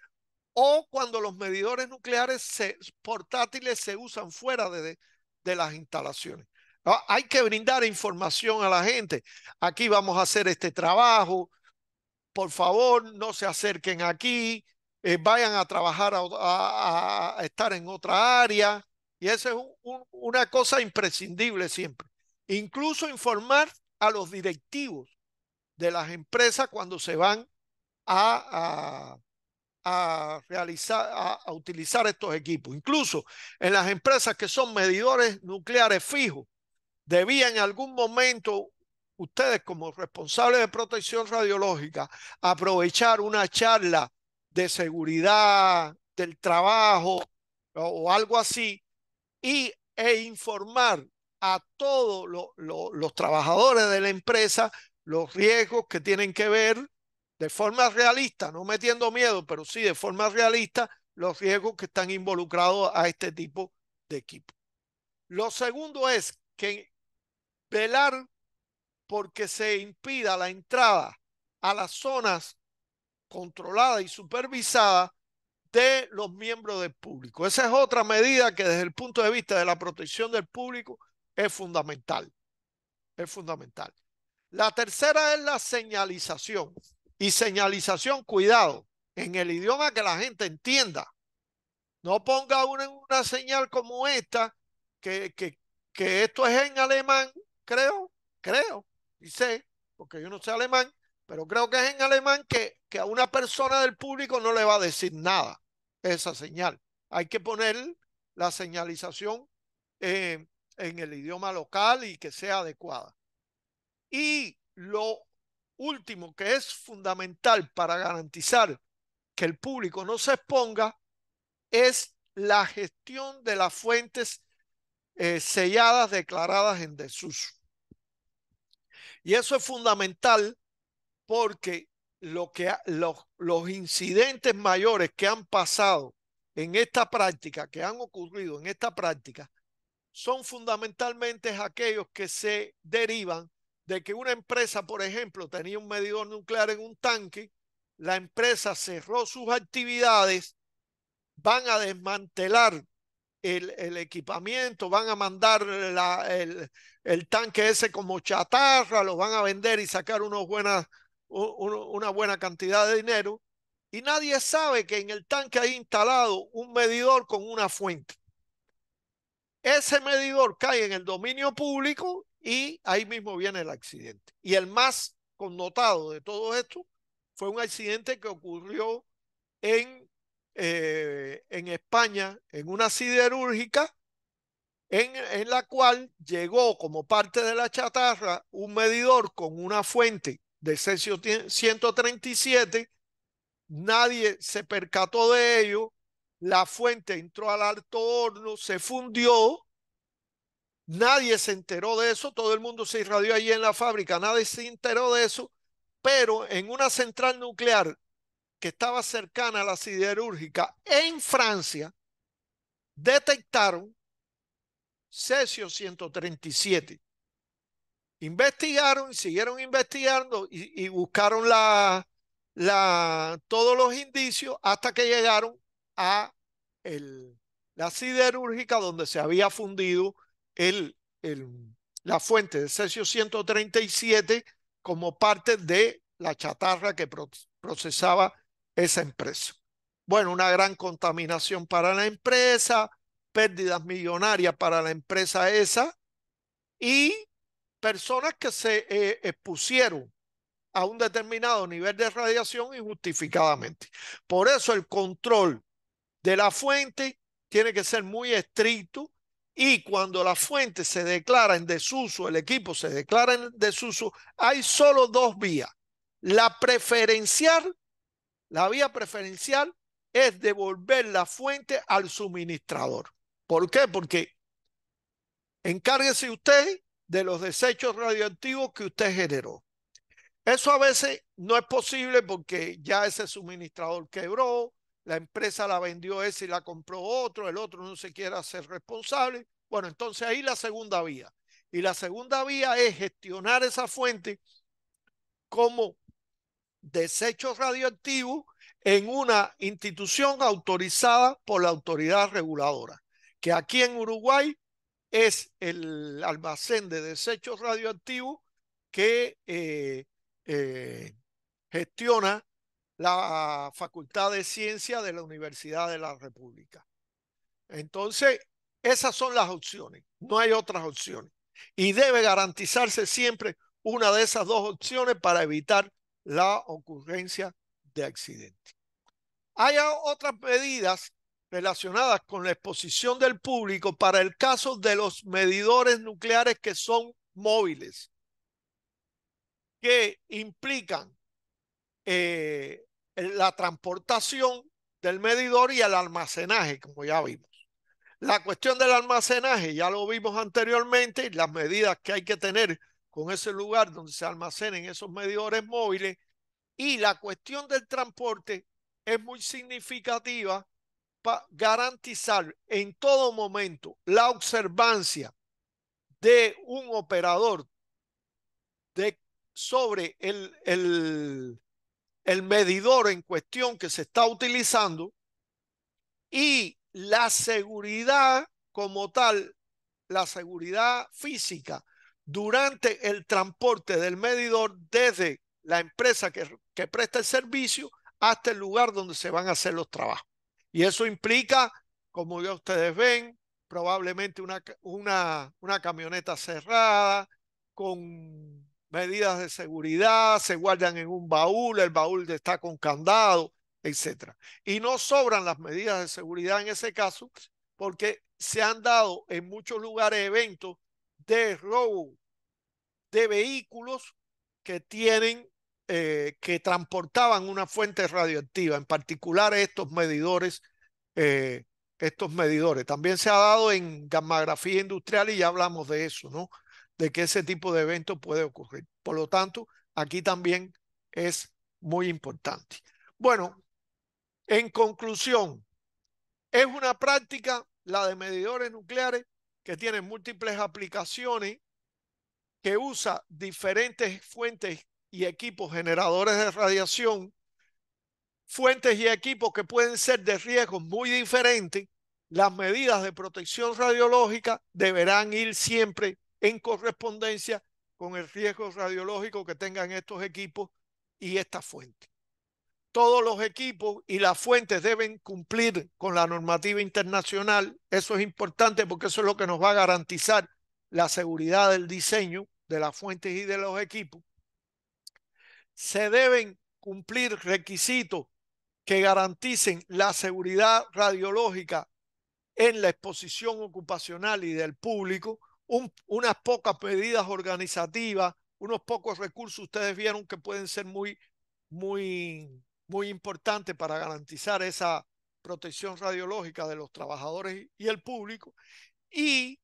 o cuando los medidores nucleares portátiles se usan fuera de, de las instalaciones. Ah, hay que brindar información a la gente. Aquí vamos a hacer este trabajo. Por favor, no se acerquen aquí. Eh, vayan a trabajar, a, estar en otra área. Y eso es una cosa imprescindible siempre. Incluso informar a los directivos de las empresas cuando se van a a, realizar, a, utilizar estos equipos. Incluso en las empresas que son medidores nucleares fijos, debían en algún momento ustedes como responsables de protección radiológica aprovechar una charla de seguridad del trabajo o, algo así y, e informar a todos los trabajadores de la empresa los riesgos que tienen que ver de forma realista, no metiendo miedo, pero sí de forma realista, los riesgos que están involucrados a este tipo de equipo. Lo segundo es que velar porque se impida la entrada a las zonas controladas y supervisadas de los miembros del público. Esa es otra medida que desde el punto de vista de la protección del público es fundamental. Es fundamental. La tercera es la señalización. Y señalización, cuidado, en el idioma que la gente entienda. No ponga una, una señal como esta, que, esto es en alemán, creo, creo, y sé, porque yo no sé alemán, pero creo que es en alemán que, a una persona del público no le va a decir nada esa señal. Hay que poner la señalización eh, en el idioma local y que sea adecuada. Y lo último que es fundamental para garantizar que el público no se exponga es la gestión de las fuentes eh, selladas declaradas en desuso. Y eso es fundamental porque lo que, los incidentes mayores que han pasado en esta práctica, que han ocurrido en esta práctica, son fundamentalmente aquellos que se derivan de que una empresa, por ejemplo, tenía un medidor nuclear en un tanque, la empresa cerró sus actividades, van a desmantelar el, equipamiento, van a mandar el, tanque ese como chatarra, lo van a vender y sacar una buena cantidad de dinero. Y nadie sabe que en el tanque hay instalado un medidor con una fuente. Ese medidor cae en el dominio público y ahí mismo viene el accidente. Y el más connotado de todo esto fue un accidente que ocurrió en, eh, en España, en una siderúrgica, en, en la cual llegó como parte de la chatarra un medidor con una fuente de cesio 137, nadie se percató de ello, la fuente entró al alto horno, se fundió Nadie se enteró de eso, todo el mundo se irradió allí en la fábrica, nadie se enteró de eso, pero en una central nuclear que estaba cercana a la siderúrgica en Francia, detectaron cesio 137. Investigaron, siguieron investigando y, buscaron la, la, todos los indicios hasta que llegaron a la siderúrgica donde se había fundido el, el, la fuente de cesio 137 como parte de la chatarra que procesaba esa empresa. Bueno, una gran contaminación para la empresa, pérdidas millonarias para la empresa esa y personas que se eh, expusieron a un determinado nivel de radiación injustificadamente. Por eso el control de la fuente tiene que ser muy estricto y cuando la fuente se declara en desuso, el equipo se declara en desuso, hay solo dos vías. La preferencial, la vía preferencial es devolver la fuente al suministrador. ¿Por qué? Porque encárguese usted de los desechos radioactivos que usted generó. Eso a veces no es posible porque ya ese suministrador quebró, la empresa la vendió esa y la compró otro, el otro no se quiere hacer responsable. Bueno, entonces ahí la segunda vía. Y la segunda vía es gestionar esa fuente como desechos radioactivos en una institución autorizada por la autoridad reguladora, que aquí en Uruguay es el almacén de desechos radioactivos que eh, eh, gestiona la Facultad de Ciencia de la Universidad de la República. Entonces, esas son las opciones, no hay otras opciones. Y debe garantizarse siempre una de esas dos opciones para evitar la ocurrencia de accidentes. Hay otras medidas relacionadas con la exposición del público para el caso de los medidores nucleares que son móviles, que implican eh, eh, la transportación del medidor y el almacenaje, como ya vimos. La cuestión del almacenaje, ya lo vimos anteriormente, las medidas que hay que tener con ese lugar donde se almacenen esos medidores móviles. Y la cuestión del transporte es muy significativa para garantizar en todo momento la observancia de un operador de, sobre el, el, el medidor en cuestión que se está utilizando y la seguridad como tal, la seguridad física durante el transporte del medidor desde la empresa que, presta el servicio hasta el lugar donde se van a hacer los trabajos. Y eso implica, como ya ustedes ven, probablemente una, una camioneta cerrada con medidas de seguridad, se guardan en un baúl, el baúl está con candado, etcétera. Y no sobran las medidas de seguridad en ese caso porque se han dado en muchos lugares eventos de robo de vehículos que tienen, eh, que transportaban una fuente radioactiva, en particular estos medidores. Eh, estos medidores. También se ha dado en gammagrafía industrial y ya hablamos de eso, ¿no? de que ese tipo de evento puede ocurrir. Por lo tanto, aquí también es muy importante. Bueno, en conclusión, es una práctica, la de medidores nucleares, que tiene múltiples aplicaciones, que usa diferentes fuentes y equipos generadores de radiación, fuentes y equipos que pueden ser de riesgo muy diferente. las medidas de protección radiológica deberán ir siempre en correspondencia con el riesgo radiológico que tengan estos equipos y esta fuente. Todos los equipos y las fuentes deben cumplir con la normativa internacional. Eso es importante porque eso es lo que nos va a garantizar la seguridad del diseño de las fuentes y de los equipos. Se deben cumplir requisitos que garanticen la seguridad radiológica en la exposición ocupacional y del público unas pocas medidas organizativas, unos pocos recursos ustedes vieron que pueden ser muy, muy, muy importantes para garantizar esa protección radiológica de los trabajadores y el público y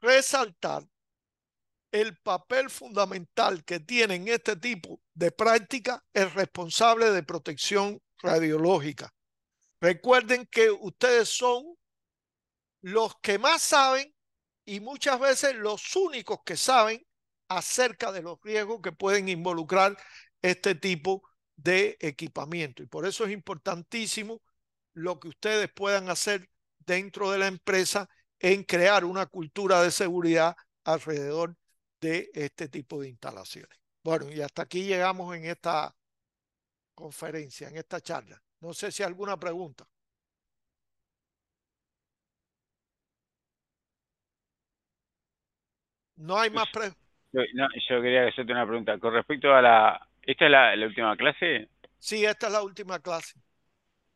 resaltar el papel fundamental que tienen este tipo de práctica el responsable de protección radiológica. Recuerden que ustedes son los que más saben y muchas veces los únicos que saben acerca de los riesgos que pueden involucrar este tipo de equipamiento. Y por eso es importantísimo lo que ustedes puedan hacer dentro de la empresa en crear una cultura de seguridad alrededor de este tipo de instalaciones. Bueno, y hasta aquí llegamos en esta conferencia, en esta charla. No sé si alguna pregunta. No hay más pre yo, no, yo quería hacerte una pregunta. Con respecto a la... ¿Esta es la, última clase? Sí, esta es la última clase.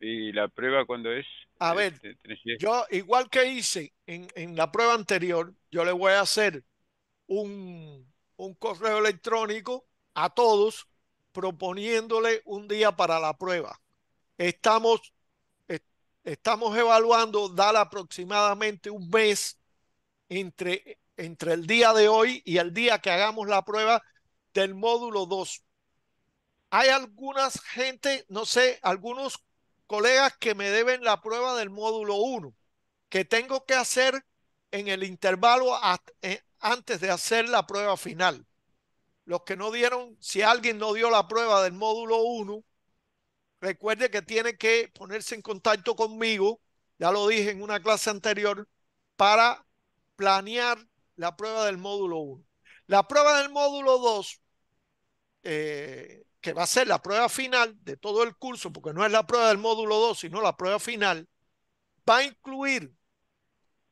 ¿Y la prueba cuándo es? A eh, ver, yo igual que hice en, en, la prueba anterior, yo le voy a hacer un, correo electrónico a todos proponiéndole un día para la prueba. Estamos, estamos evaluando, dar aproximadamente un mes entre entre el día de hoy y el día que hagamos la prueba del módulo 2. Hay algunas gente, no sé, algunos colegas que me deben la prueba del módulo 1, que tengo que hacer en el intervalo eh, antes de hacer la prueba final. Los que no dieron, si alguien no dio la prueba del módulo 1, recuerde que tiene que ponerse en contacto conmigo, ya lo dije en una clase anterior, para planear la prueba del módulo 1. La prueba del módulo 2, eh, que va a ser la prueba final de todo el curso, porque no es la prueba del módulo 2, sino la prueba final, va a incluir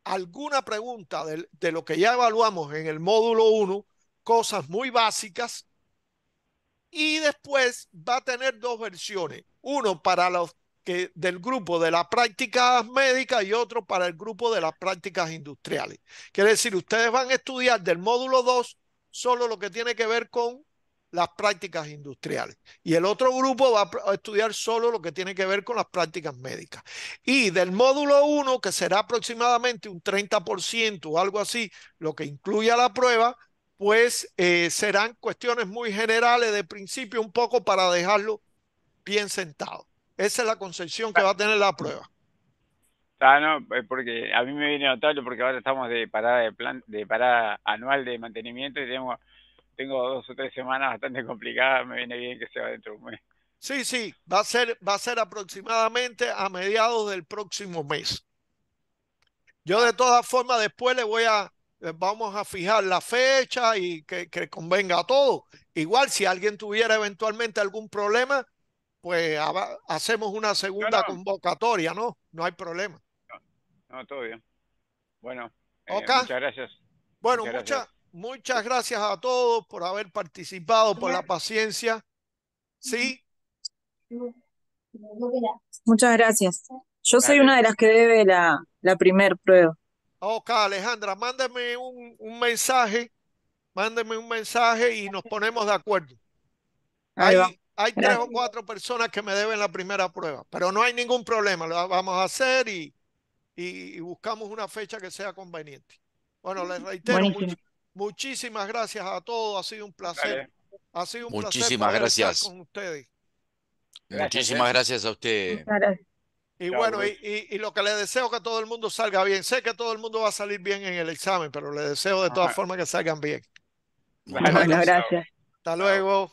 alguna pregunta de, lo que ya evaluamos en el módulo 1, cosas muy básicas, y después va a tener dos versiones. Uno para la del grupo de las prácticas médicas y otro para el grupo de las prácticas industriales. Quiere decir, ustedes van a estudiar del módulo 2 solo lo que tiene que ver con las prácticas industriales. Y el otro grupo va a estudiar solo lo que tiene que ver con las prácticas médicas. Y del módulo 1, que será aproximadamente un 30% o algo así, lo que incluya la prueba, pues eh, serán cuestiones muy generales de principio, un poco para dejarlo bien sentado. Esa es la concepción que ah. va a tener la prueba. Ah, no, eh, porque a mí me viene a notable porque ahora estamos de parada de plan, de parada anual de mantenimiento y tengo, tengo dos o tres semanas bastante complicadas, me viene bien que sea dentro de un mes. Sí, sí, va a ser, va a ser aproximadamente a mediados del próximo mes. Yo de todas formas después le voy a, vamos a fijar la fecha y que, que convenga a todo. Igual si alguien tuviera eventualmente algún problema, pues hacemos una segunda convocatoria, ¿no? No hay problema. No, todo bien. Bueno, eh, muchas gracias. Bueno, muchas gracias. muchas gracias a todos por haber participado, por la paciencia. Sí. Muchas gracias. Yo soy una de las que debe la, la primer prueba. Ok, Alejandra, mándame un, mensaje, mándame un mensaje y nos ponemos de acuerdo. Ahí va hay tres o cuatro personas que me deben la primera prueba, pero no hay ningún problema, lo vamos a hacer y, buscamos una fecha que sea conveniente. Bueno, les reitero, muchísimas gracias a todos, ha sido un placer. Ha sido un placer gracias. Estar con ustedes. Muchísimas gracias a usted. Y bueno, y, lo que les deseo que todo el mundo salga bien. Sé que todo el mundo va a salir bien en el examen, pero les deseo de todas ah. formas que salgan bien. Muchas gracias. Hasta luego.